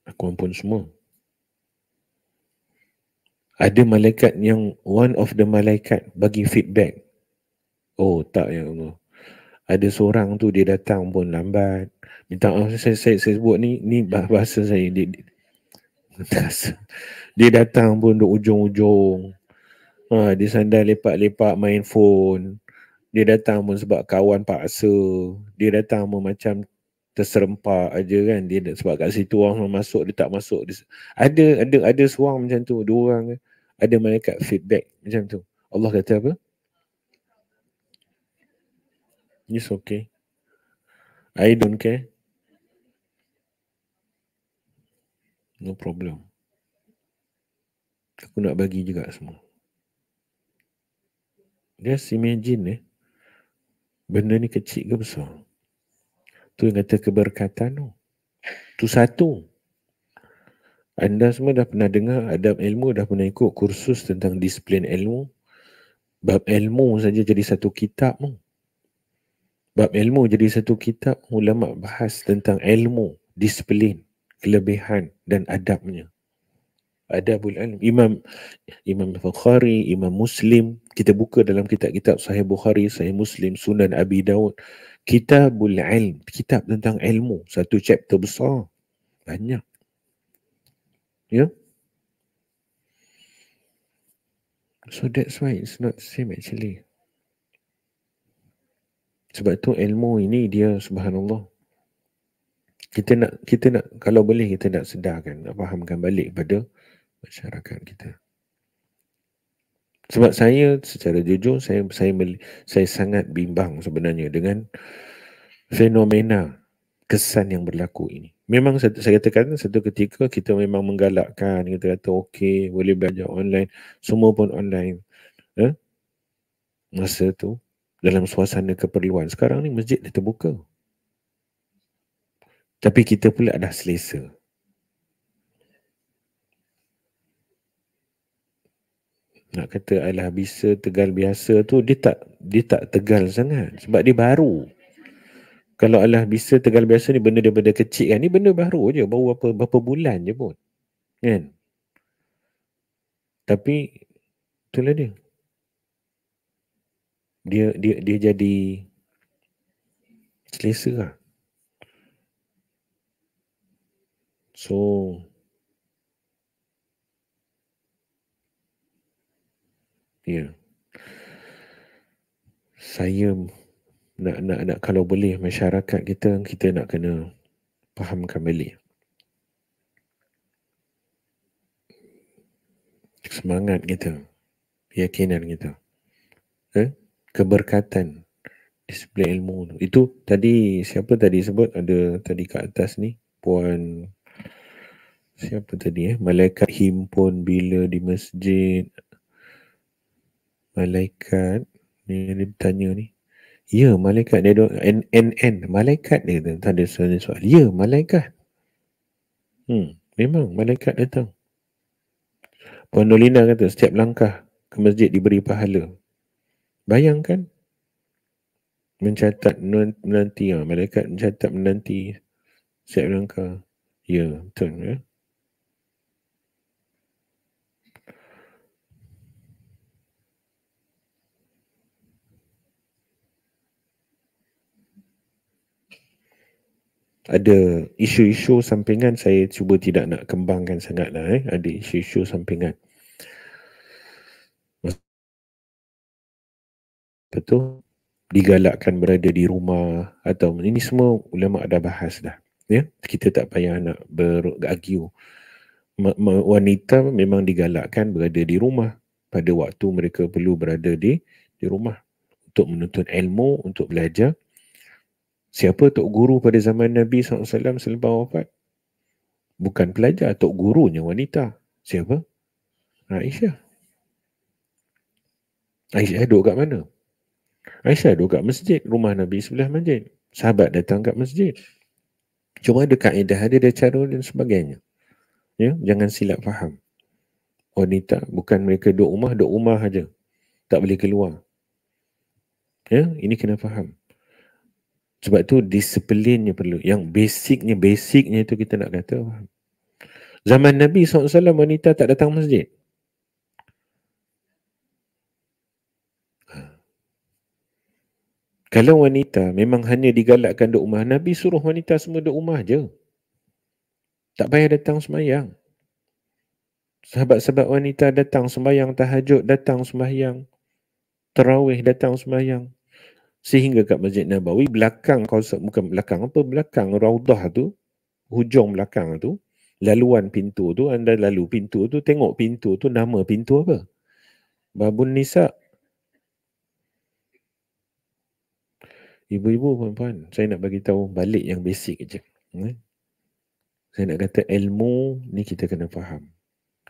aku ampun semua ada malaikat yang one of the malaikat bagi feedback. Oh tak ya Allah. Ada seorang tu dia datang pun lambat. Minta maaf oh, saya, saya, saya sebut ni, ni bahasa saya. Dia, dia, [laughs] dia datang pun di ujung-ujung. Ha, dia sandal lepak-lepak main phone. Dia datang pun sebab kawan paksa. Dia datang pun macam terserempak aja kan dia sebab kat situ orang masuk dia tak masuk dia, ada ada ada seorang macam tu dua orang kan ada malaikat feedback macam tu. Allah kata apa? It's okay. I don't care. No problem. Aku nak bagi juga semua. Just imagine eh. Benda ni kecil ke besar? Tu yang kata keberkatan tu. Tu satu. Anda semua dah pernah dengar adab ilmu, dah pernah ikut kursus tentang disiplin ilmu. Bab ilmu saja jadi satu kitab Bab ilmu jadi satu kitab, ulama bahas tentang ilmu, disiplin, kelebihan dan adabnya. Adabul ilm. Imam Imam Bukhari, Imam Muslim, kita buka dalam kitab-kitab Sahih Bukhari, Sahih Muslim, Sunan Abi Daud. Kitabul ilm, kitab tentang ilmu, satu chapter besar. Banyak. Yeah. So that's why it's not same actually. Sebab tu ilmu ini dia subhanallah. Kita nak, kita nak, kalau boleh kita nak sedarkan, nak fahamkan balik pada masyarakat kita. Sebab saya secara jujur, saya saya saya sangat bimbang sebenarnya dengan fenomena kesan yang berlaku ini memang saya, saya katakan satu ketika kita memang menggalakkan kita kata okey boleh belajar online semua pun online eh? masa tu dalam suasana keperluan sekarang ni masjid dah terbuka tapi kita pula dah selesa nak kata alah bisa tegal biasa tu dia tak dia tak tegal sangat sebab dia baru kalau Allah bisa tegal biasa ni benda dia benda kecil kan ni benda baru je baru apa berapa bulan je pun kan tapi itulah dia dia dia dia jadi selesa lah. so ya yeah. saya nak nak nak kalau boleh masyarakat kita kita nak kena fahamkan kembali Semangat kita, keyakinan kita, eh? keberkatan, disiplin ilmu tu. Itu tadi siapa tadi sebut ada tadi kat atas ni, Puan siapa tadi eh? Malaikat himpun bila di masjid. Malaikat ni dia bertanya ni. Ya, malaikat dia doa. N, N, N. Malaikat dia doa. Tak ada soalan soal. Ya, malaikat. Hmm, memang malaikat datang. Puan Nolina kata, setiap langkah ke masjid diberi pahala. Bayangkan. Mencatat menanti. Ha, malaikat mencatat menanti. Setiap langkah. Ya, betul. Ya. Eh? ada isu-isu sampingan saya cuba tidak nak kembangkan sangatlah. eh. Ada isu-isu sampingan. Betul? Digalakkan berada di rumah atau ini semua ulama ada bahas dah. Ya? Kita tak payah nak beragiu. Wanita memang digalakkan berada di rumah pada waktu mereka perlu berada di di rumah untuk menuntut ilmu, untuk belajar. Siapa Tok Guru pada zaman Nabi SAW selepas wafat? Bukan pelajar, Tok Gurunya wanita. Siapa? Aisyah. Aisyah duduk kat mana? Aisyah duduk kat masjid, rumah Nabi sebelah masjid. Sahabat datang kat masjid. Cuma ada kaedah, ada, ada cara dan sebagainya. Ya, jangan silap faham. Wanita bukan mereka duduk rumah, duduk rumah saja Tak boleh keluar. Ya, ini kena faham. Sebab tu disiplinnya perlu. Yang basicnya, basicnya itu kita nak kata. Zaman Nabi SAW wanita tak datang masjid. Ha. Kalau wanita memang hanya digalakkan duduk rumah, Nabi suruh wanita semua duduk rumah je. Tak payah datang semayang. Sahabat-sahabat wanita datang sembahyang tahajud, datang sembahyang. Terawih datang sembahyang sehingga kat Masjid Nabawi belakang kawasan bukan belakang apa belakang raudah tu hujung belakang tu laluan pintu tu anda lalu pintu tu tengok pintu tu nama pintu apa Babun Nisa Ibu-ibu puan-puan saya nak bagi tahu balik yang basic je ya. saya nak kata ilmu ni kita kena faham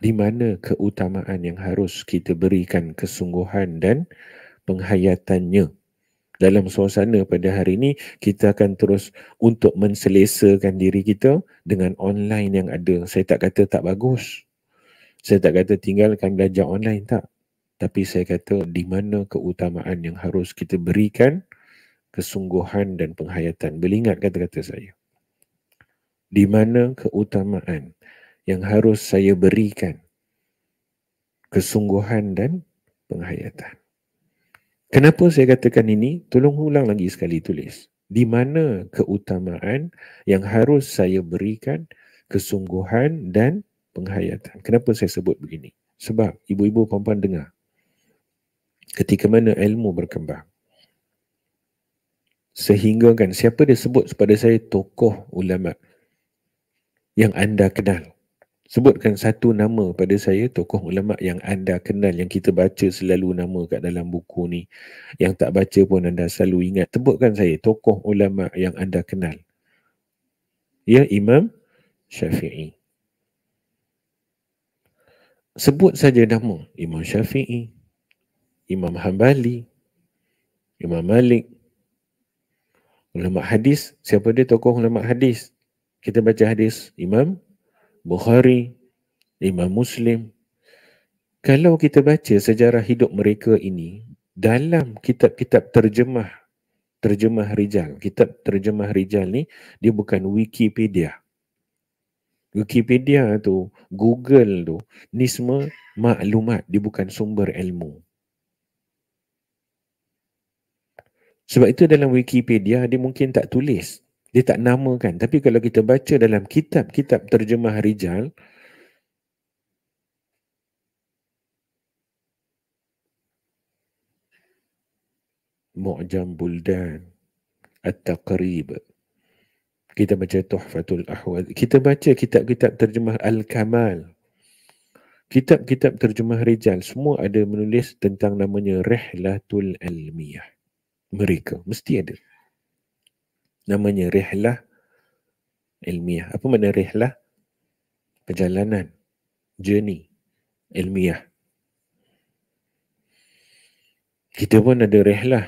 di mana keutamaan yang harus kita berikan kesungguhan dan penghayatannya dalam suasana pada hari ini kita akan terus untuk menselesakan diri kita dengan online yang ada. Saya tak kata tak bagus. Saya tak kata tinggalkan belajar online tak. Tapi saya kata di mana keutamaan yang harus kita berikan kesungguhan dan penghayatan. Belingat kata-kata saya. Di mana keutamaan yang harus saya berikan kesungguhan dan penghayatan. Kenapa saya katakan ini? Tolong ulang lagi sekali tulis. Di mana keutamaan yang harus saya berikan kesungguhan dan penghayatan. Kenapa saya sebut begini? Sebab ibu-ibu perempuan dengar. Ketika mana ilmu berkembang. Sehingga kan siapa dia sebut kepada saya tokoh ulama yang anda kenal sebutkan satu nama pada saya tokoh ulama yang anda kenal yang kita baca selalu nama kat dalam buku ni yang tak baca pun anda selalu ingat sebutkan saya tokoh ulama yang anda kenal ya imam syafi'i sebut saja nama imam syafi'i imam hanbali imam malik ulama hadis siapa dia tokoh ulama hadis kita baca hadis imam Bukhari, Imam Muslim. Kalau kita baca sejarah hidup mereka ini dalam kitab-kitab terjemah terjemah rijal, kitab terjemah rijal ni dia bukan Wikipedia. Wikipedia tu, Google tu, ni semua maklumat, dia bukan sumber ilmu. Sebab itu dalam Wikipedia dia mungkin tak tulis dia tak namakan tapi kalau kita baca dalam kitab-kitab terjemah rijal mu'jam buldan at-taqrib kita baca tuhfatul ahwal kita baca kitab-kitab terjemah al-kamal kitab-kitab terjemah rijal semua ada menulis tentang namanya rihlatul almiyah mereka mesti ada namanya rihlah ilmiah. Apa makna rihlah? Perjalanan, journey ilmiah. Kita pun ada rehlah.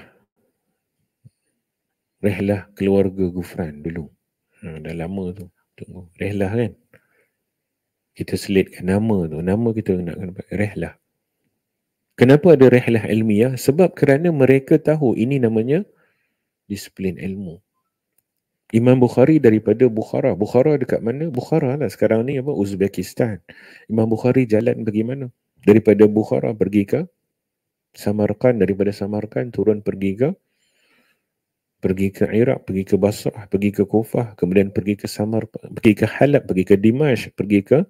Rehlah keluarga Gufran dulu. Ha, dah lama tu. Tunggu. Rehlah kan? Kita selitkan nama tu. Nama kita nak kena pakai rehlah. Kenapa ada rehlah ilmiah? Sebab kerana mereka tahu ini namanya disiplin ilmu. Imam Bukhari daripada Bukhara. Bukhara dekat mana? Bukhara lah. Sekarang ni apa? Uzbekistan. Imam Bukhari jalan pergi mana? Daripada Bukhara pergi ke Samarkand. Daripada Samarkand turun pergi ke pergi ke Iraq, pergi ke Basrah, pergi ke Kufah, kemudian pergi ke Samarkand, pergi ke Halab, pergi ke Dimash, pergi ke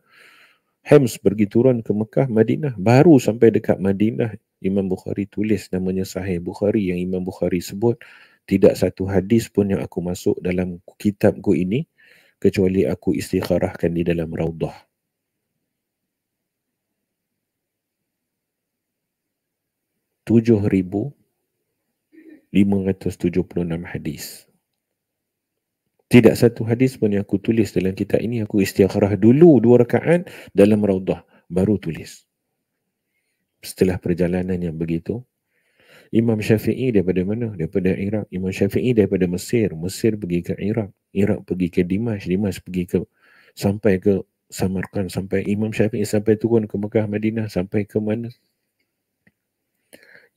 Hems, pergi turun ke Mekah, Madinah. Baru sampai dekat Madinah, Imam Bukhari tulis namanya Sahih Bukhari yang Imam Bukhari sebut tidak satu hadis pun yang aku masuk dalam kitabku ini kecuali aku istikharahkan di dalam raudah. tujuh ribu lima ratus tujuh puluh enam hadis. Tidak satu hadis pun yang aku tulis dalam kitab ini, aku istiqarah dulu dua rakaat dalam raudah, baru tulis. Setelah perjalanan yang begitu Imam Syafi'i daripada mana? Daripada Iraq. Imam Syafi'i daripada Mesir. Mesir pergi ke Iraq. Iraq pergi ke Dimash. Dimash pergi ke sampai ke Samarkand. Sampai Imam Syafi'i sampai turun ke Mekah Madinah. Sampai ke mana?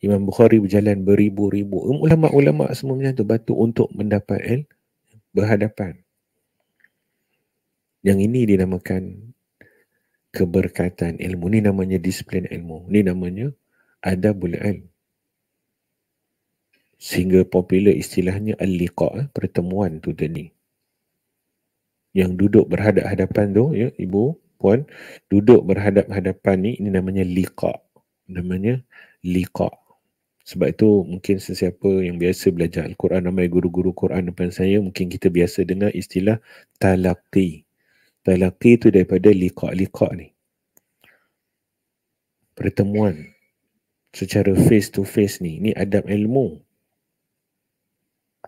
Imam Bukhari berjalan beribu-ribu. Um, ulama-ulama semua macam tu. Batu untuk mendapat il berhadapan. Yang ini dinamakan keberkatan ilmu. Ini namanya disiplin ilmu. Ini namanya adabul ilmu sehingga popular istilahnya al-liqa eh, pertemuan tu tadi yang duduk berhadap-hadapan tu ya ibu puan duduk berhadap-hadapan ni ini namanya liqa namanya liqa sebab itu mungkin sesiapa yang biasa belajar Al-Quran ramai guru-guru Quran depan saya mungkin kita biasa dengar istilah talaqi. Talaqi itu daripada liqa-liqa ni. Pertemuan secara face to face ni. Ni adab ilmu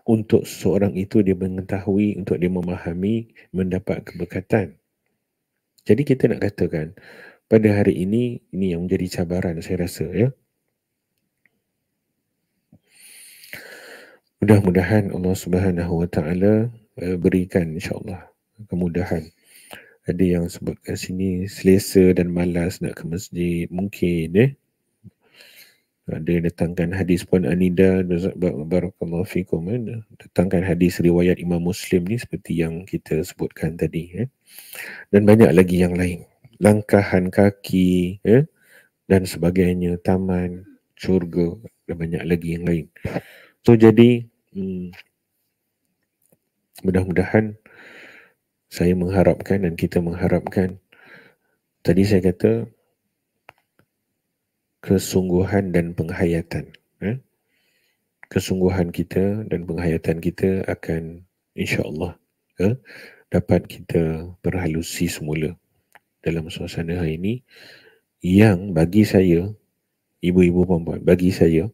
untuk seorang itu dia mengetahui, untuk dia memahami, mendapat keberkatan. Jadi kita nak katakan, pada hari ini, ini yang menjadi cabaran saya rasa ya. Mudah-mudahan Allah Subhanahu Wa Taala eh, berikan insyaAllah kemudahan. Ada yang sebut kat sini selesa dan malas nak ke masjid, mungkin eh ada datangkan hadis pun Anida Barakallahu Fikum eh? datangkan hadis riwayat Imam Muslim ni seperti yang kita sebutkan tadi eh? dan banyak lagi yang lain langkahan kaki eh? dan sebagainya taman, syurga dan banyak lagi yang lain so jadi hmm, mudah-mudahan saya mengharapkan dan kita mengharapkan tadi saya kata kesungguhan dan penghayatan. Eh? Kesungguhan kita dan penghayatan kita akan insyaAllah eh, dapat kita berhalusi semula dalam suasana hari ini yang bagi saya, ibu-ibu perempuan, bagi saya,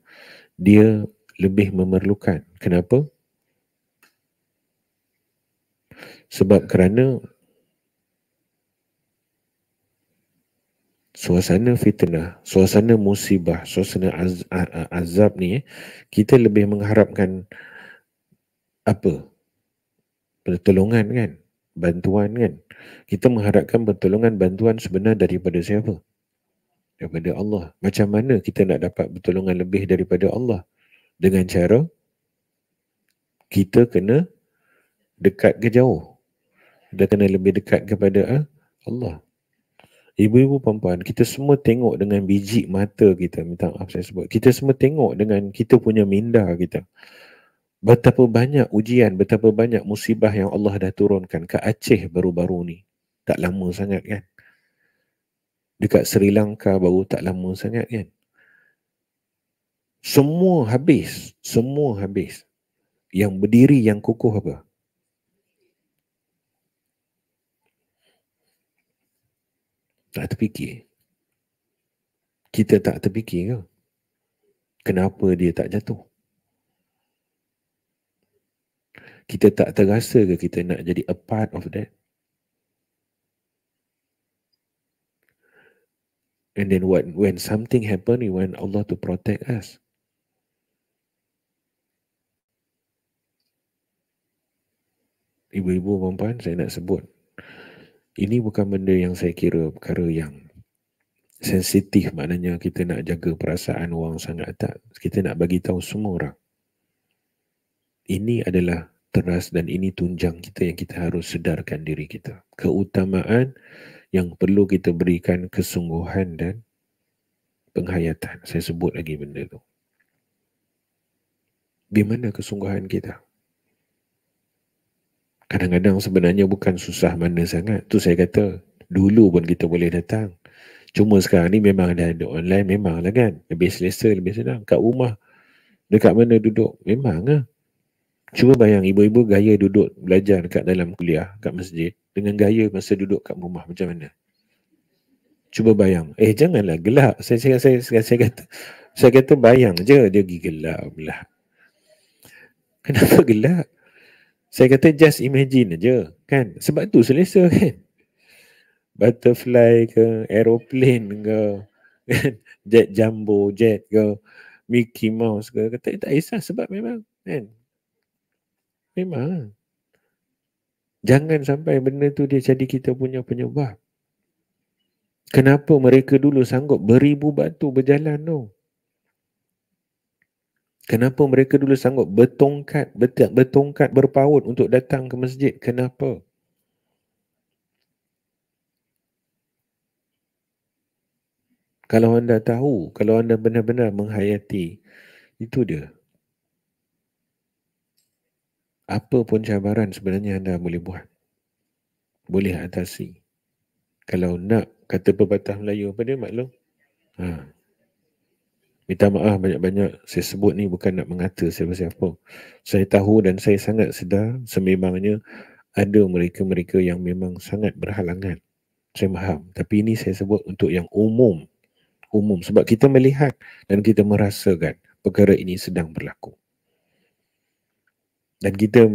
dia lebih memerlukan. Kenapa? Sebab kerana suasana fitnah, suasana musibah, suasana az- azab ni, eh, kita lebih mengharapkan apa? Pertolongan kan? Bantuan kan? Kita mengharapkan pertolongan bantuan sebenar daripada siapa? Daripada Allah. Macam mana kita nak dapat pertolongan lebih daripada Allah? Dengan cara kita kena dekat ke jauh. Kita kena lebih dekat kepada eh, Allah ibu-ibu perempuan kita semua tengok dengan biji mata kita minta maaf saya sebut kita semua tengok dengan kita punya minda kita betapa banyak ujian betapa banyak musibah yang Allah dah turunkan ke Aceh baru-baru ni tak lama sangat kan dekat Sri Lanka baru tak lama sangat kan semua habis semua habis yang berdiri yang kukuh apa Tak terfikir. Kita tak terfikir ke? Kenapa dia tak jatuh? Kita tak terasa ke kita nak jadi a part of that? And then when, when something happen, we want Allah to protect us. Ibu-ibu, puan saya nak sebut ini bukan benda yang saya kira perkara yang sensitif maknanya kita nak jaga perasaan orang sangat tak kita nak bagi tahu semua orang ini adalah teras dan ini tunjang kita yang kita harus sedarkan diri kita keutamaan yang perlu kita berikan kesungguhan dan penghayatan saya sebut lagi benda tu di mana kesungguhan kita Kadang-kadang sebenarnya bukan susah mana sangat. Tu saya kata, dulu pun kita boleh datang. Cuma sekarang ni memang dah ada online, memang lah kan. Lebih selesa, lebih senang. Kat rumah, dekat mana duduk, memang lah. Cuba bayang ibu-ibu gaya duduk belajar dekat dalam kuliah, kat masjid. Dengan gaya masa duduk kat rumah, macam mana? Cuba bayang. Eh, janganlah gelak. Saya, saya, saya, saya, saya kata, saya kata bayang je dia pergi gelak pula. Kenapa gelak? Saya kata just imagine aja, kan. Sebab tu selesa [laughs] kan. Butterfly ke, aeroplane ke, kan? jet jumbo, jet ke, Mickey Mouse ke. Kata tak kisah sebab memang kan. Memang. Jangan sampai benda tu dia jadi kita punya penyebab. Kenapa mereka dulu sanggup beribu batu berjalan tu? No? Kenapa mereka dulu sanggup bertongkat, bertiak bertongkat, berpaut untuk datang ke masjid? Kenapa? Kalau anda tahu, kalau anda benar-benar menghayati, itu dia. Apa pun cabaran sebenarnya anda boleh buat. Boleh atasi. Kalau nak kata pepatah Melayu apa dia maklum? Haa. Minta maaf banyak-banyak saya sebut ni bukan nak mengata siapa-siapa. Saya tahu dan saya sangat sedar sememangnya ada mereka-mereka yang memang sangat berhalangan. Saya faham. Tapi ini saya sebut untuk yang umum. Umum. Sebab kita melihat dan kita merasakan perkara ini sedang berlaku. Dan kita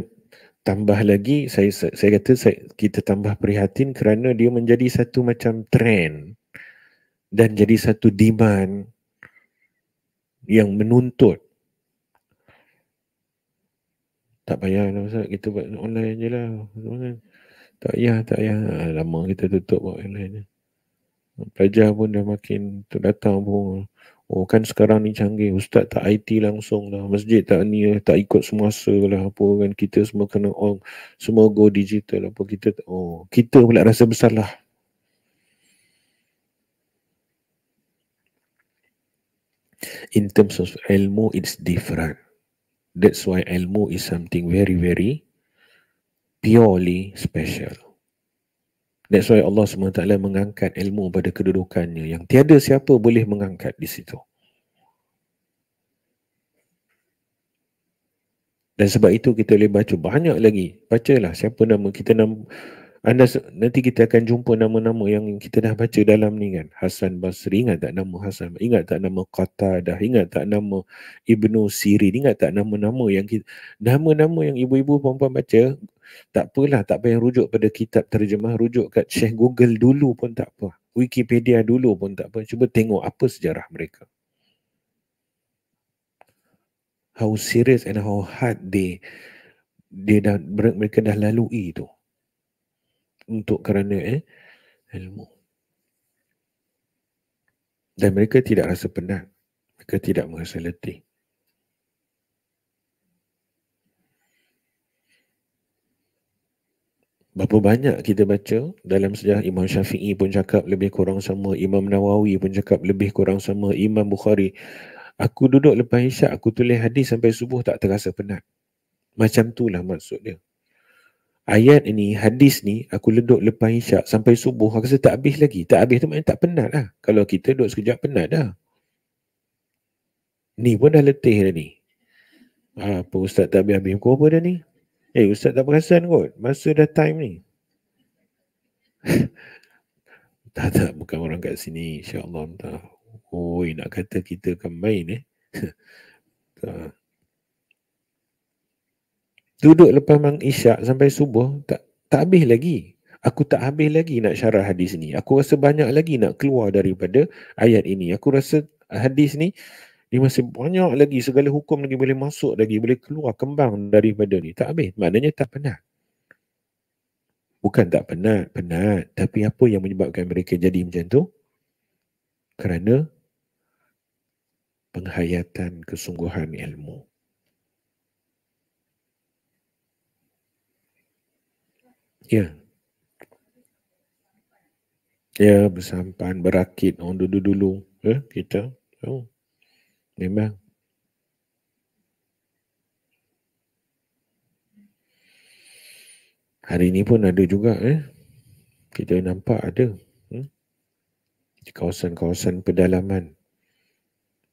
tambah lagi, saya saya kata saya, kita tambah prihatin kerana dia menjadi satu macam trend dan jadi satu demand yang menuntut tak payah lah Ustaz kita buat online je lah tak payah tak payah ah, lama kita tutup buat online pelajar pun dah makin datang pun oh kan sekarang ni canggih Ustaz tak IT langsung lah masjid tak ni tak ikut semasa lah apa kan kita semua kena on semua go digital apa kita oh kita pula rasa besar lah in terms of ilmu it's different that's why ilmu is something very very purely special that's why Allah SWT mengangkat ilmu pada kedudukannya yang tiada siapa boleh mengangkat di situ dan sebab itu kita boleh baca banyak lagi bacalah siapa nama kita nama anda nanti kita akan jumpa nama-nama yang kita dah baca dalam ni kan. Hasan Basri, ingat tak nama Hasan? Ingat tak nama Qatadah? Ingat tak nama Ibnu Sirin? Ingat tak nama-nama yang kita, nama-nama yang ibu-ibu perempuan baca? Tak apalah, tak payah rujuk pada kitab terjemah, rujuk kat Syekh Google dulu pun tak apa. Wikipedia dulu pun tak apa. Cuba tengok apa sejarah mereka. How serious and how hard they, they dah, mereka dah lalui tu untuk kerana eh, ilmu. Dan mereka tidak rasa penat. Mereka tidak merasa letih. Berapa banyak kita baca dalam sejarah Imam Syafi'i pun cakap lebih kurang sama. Imam Nawawi pun cakap lebih kurang sama. Imam Bukhari. Aku duduk lepas isyak, aku tulis hadis sampai subuh tak terasa penat. Macam itulah maksud dia ayat ni, hadis ni, aku leduk lepas isyak sampai subuh, aku rasa tak habis lagi. Tak habis tu maknanya tak penat lah. Kalau kita duduk sekejap penat dah. Ni pun dah letih dah ni. Ah, apa ustaz tak habis-habis kau apa dah ni? Eh ustaz tak perasan kot, masa dah time ni. [laughs] tak tak, bukan orang kat sini insyaAllah. Oh, nak kata kita akan main eh. [laughs] tak duduk lepas mang isyak sampai subuh tak tak habis lagi aku tak habis lagi nak syarah hadis ni aku rasa banyak lagi nak keluar daripada ayat ini aku rasa hadis ni ni masih banyak lagi segala hukum lagi boleh masuk lagi boleh keluar kembang daripada ni tak habis maknanya tak penat bukan tak penat penat tapi apa yang menyebabkan mereka jadi macam tu kerana penghayatan kesungguhan ilmu Ya. Ya, bersampan, berakit. Orang duduk dulu. Ya, kita. Oh. Memang. Hari ini pun ada juga. Eh. Kita nampak ada. Hmm? Di kawasan-kawasan pedalaman.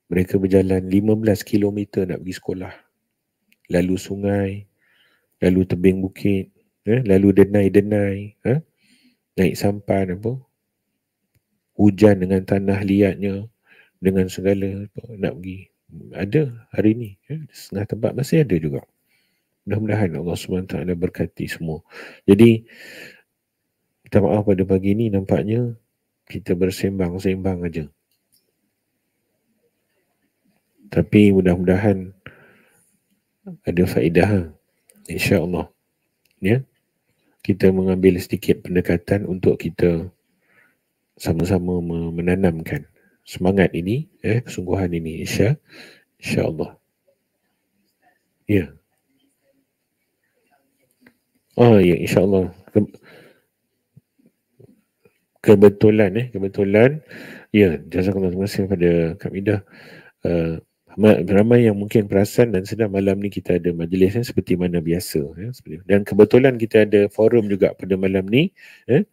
Mereka berjalan 15 kilometer nak pergi sekolah. Lalu sungai, lalu tebing bukit eh, lalu denai-denai, eh, naik sampan apa, hujan dengan tanah liatnya, dengan segala nak pergi. Ada hari ni, eh, setengah tempat masih ada juga. Mudah-mudahan Allah SWT berkati semua. Jadi, minta maaf pada pagi ni nampaknya kita bersembang-sembang aja. Tapi mudah-mudahan ada faedah. Ha? InsyaAllah. Ya. Yeah? kita mengambil sedikit pendekatan untuk kita sama-sama menanamkan semangat ini, eh, kesungguhan ini, insya, insya Allah. Ya. Oh ya, insya Allah. Ke, kebetulan, eh, kebetulan. Ya, jasa terima kasih kepada Kak Midah. Uh, ramai yang mungkin perasan dan sedang malam ni kita ada majlis ya, seperti mana biasa ya dan kebetulan kita ada forum juga pada malam ni ya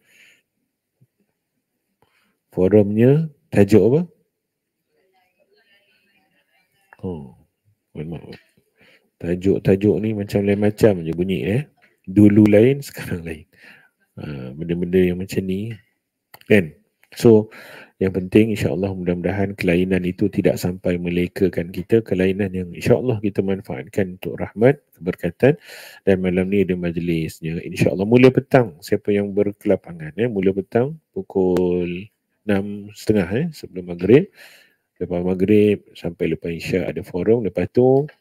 forumnya tajuk apa oh tajuk-tajuk ni macam lain macam je bunyi eh, dulu lain [laughs] sekarang lain ha, benda-benda yang macam ni kan so yang penting insyaAllah mudah-mudahan kelainan itu tidak sampai melekakan kita. Kelainan yang insyaAllah kita manfaatkan untuk rahmat, keberkatan. Dan malam ni ada majlisnya. InsyaAllah mula petang. Siapa yang berkelapangan. Eh? Mula petang pukul 6.30 eh? sebelum maghrib. Lepas maghrib sampai lepas insya ada forum. Lepas tu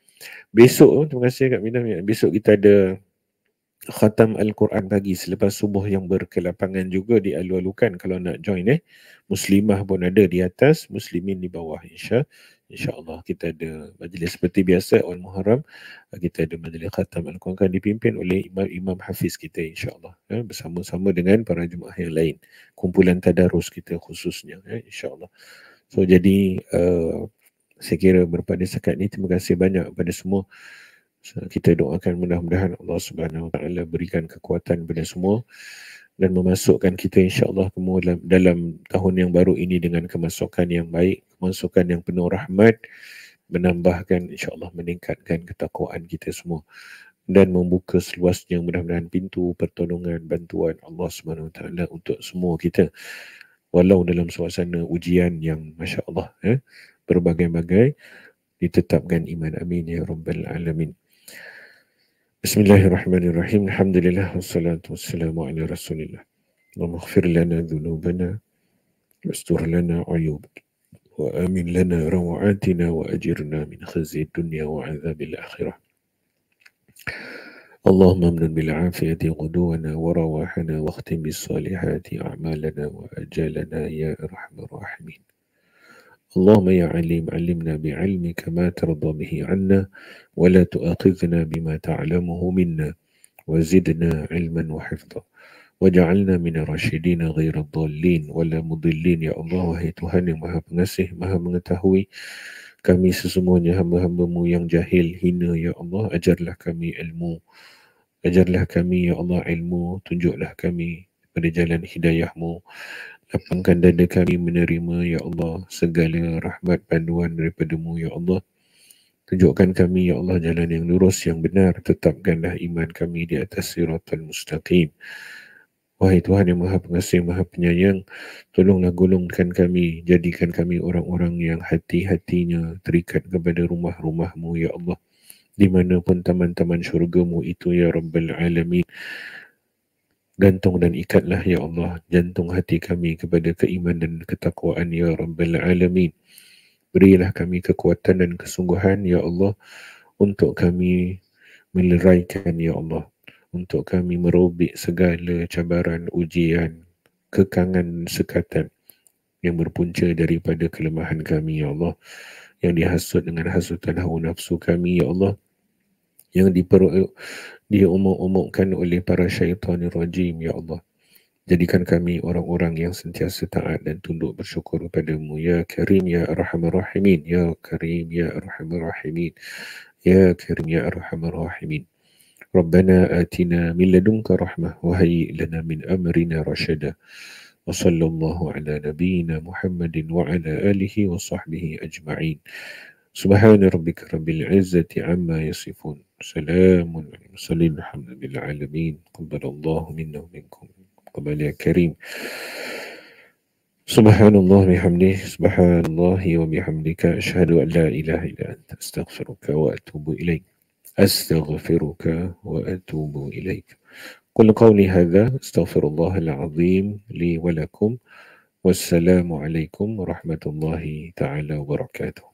besok, oh, terima kasih Kak Minam. Besok kita ada khatam Al-Quran pagi selepas subuh yang berkelapangan juga dialu-alukan kalau nak join eh. Muslimah pun ada di atas, muslimin di bawah insya InsyaAllah kita ada majlis seperti biasa On Muharram. Ah, kita ada majlis khatam Al-Quran kan dipimpin oleh Imam Imam Hafiz kita insyaAllah. Ya, bersama-sama dengan para jemaah yang lain. Kumpulan Tadarus kita khususnya ya, insyaAllah. So jadi uh, saya kira berpada sekat ini terima kasih banyak kepada semua kita doakan mudah-mudahan Allah Subhanahu taala berikan kekuatan kepada semua dan memasukkan kita insya-Allah ke dalam, dalam tahun yang baru ini dengan kemasukan yang baik, kemasukan yang penuh rahmat menambahkan insya-Allah meningkatkan ketakwaan kita semua dan membuka seluasnya mudah-mudahan pintu pertolongan bantuan Allah Subhanahu taala untuk semua kita walau dalam suasana ujian yang masya-Allah eh, berbagai-bagai ditetapkan iman amin ya rabbal alamin بسم الله الرحمن الرحيم لله والصلاة والسلام على رسول الله اللهم اغفر لنا ذنوبنا واستر لنا عيوبنا وآمن لنا روعاتنا وأجرنا من خزي الدنيا وعذاب الآخرة اللهم امن بالعافية غدونا ورواحنا واختم بالصالحات أعمالنا وأجالنا يا أرحم الراحمين اللهم يا عليم علمنا بعلمك ما ترضى به عنا ولا تؤاخذنا بما تعلمه منا وزدنا علما وحفظا وجعلنا من الراشدين غير الضالين ولا مضلين يا الله وهي تهاني مها بنسه مها منتهوي kami sesungguhnya hamba-hambamu yang jahil, hina, Ya Allah, ajarlah kami ilmu. Ajarlah kami, Ya Allah, ilmu. Tunjuklah kami pada jalan hidayahmu. Lapangkan dada kami menerima, Ya Allah, segala rahmat panduan daripadamu, Ya Allah. Tunjukkan kami, Ya Allah, jalan yang lurus, yang benar. Tetapkanlah iman kami di atas siratan mustaqim. Wahai Tuhan yang maha pengasih, maha penyayang, tolonglah golongkan kami, jadikan kami orang-orang yang hati-hatinya terikat kepada rumah-rumahmu, Ya Allah. Dimanapun taman-taman syurgamu itu, Ya Rabbal Alamin gantung dan ikatlah ya Allah jantung hati kami kepada keimanan dan ketakwaan ya rabbal alamin berilah kami kekuatan dan kesungguhan ya Allah untuk kami meleraikan ya Allah untuk kami merobek segala cabaran ujian kekangan sekatan yang berpunca daripada kelemahan kami ya Allah yang dihasut dengan hasutan hawa nafsu kami ya Allah yang diperoleh diumum-umumkan oleh para syaitan rajim, Ya Allah. Jadikan kami orang-orang yang sentiasa taat dan tunduk bersyukur padamu. Ya Karim, Ya Rahman Rahimin. Ya Karim, Ya Rahman Rahimin. Ya Karim, Ya Rahman Rahimin. Rabbana atina min ladunka rahmah wa hayi lana min amrina rashada. Wa sallallahu ala nabiyina Muhammadin wa ala alihi wa sahbihi ajma'in. Subhana rabbika rabbil izzati yasifun. سلام على المرسلين الحمد للعالمين قبل الله منا ومنكم قبل يا كريم سبحان الله بحمده سبحان الله وبحمدك أشهد أن لا إله إلا أنت أستغفرك وأتوب إليك أستغفرك وأتوب إليك كل قولي هذا أستغفر الله العظيم لي ولكم والسلام عليكم ورحمة الله تعالى وبركاته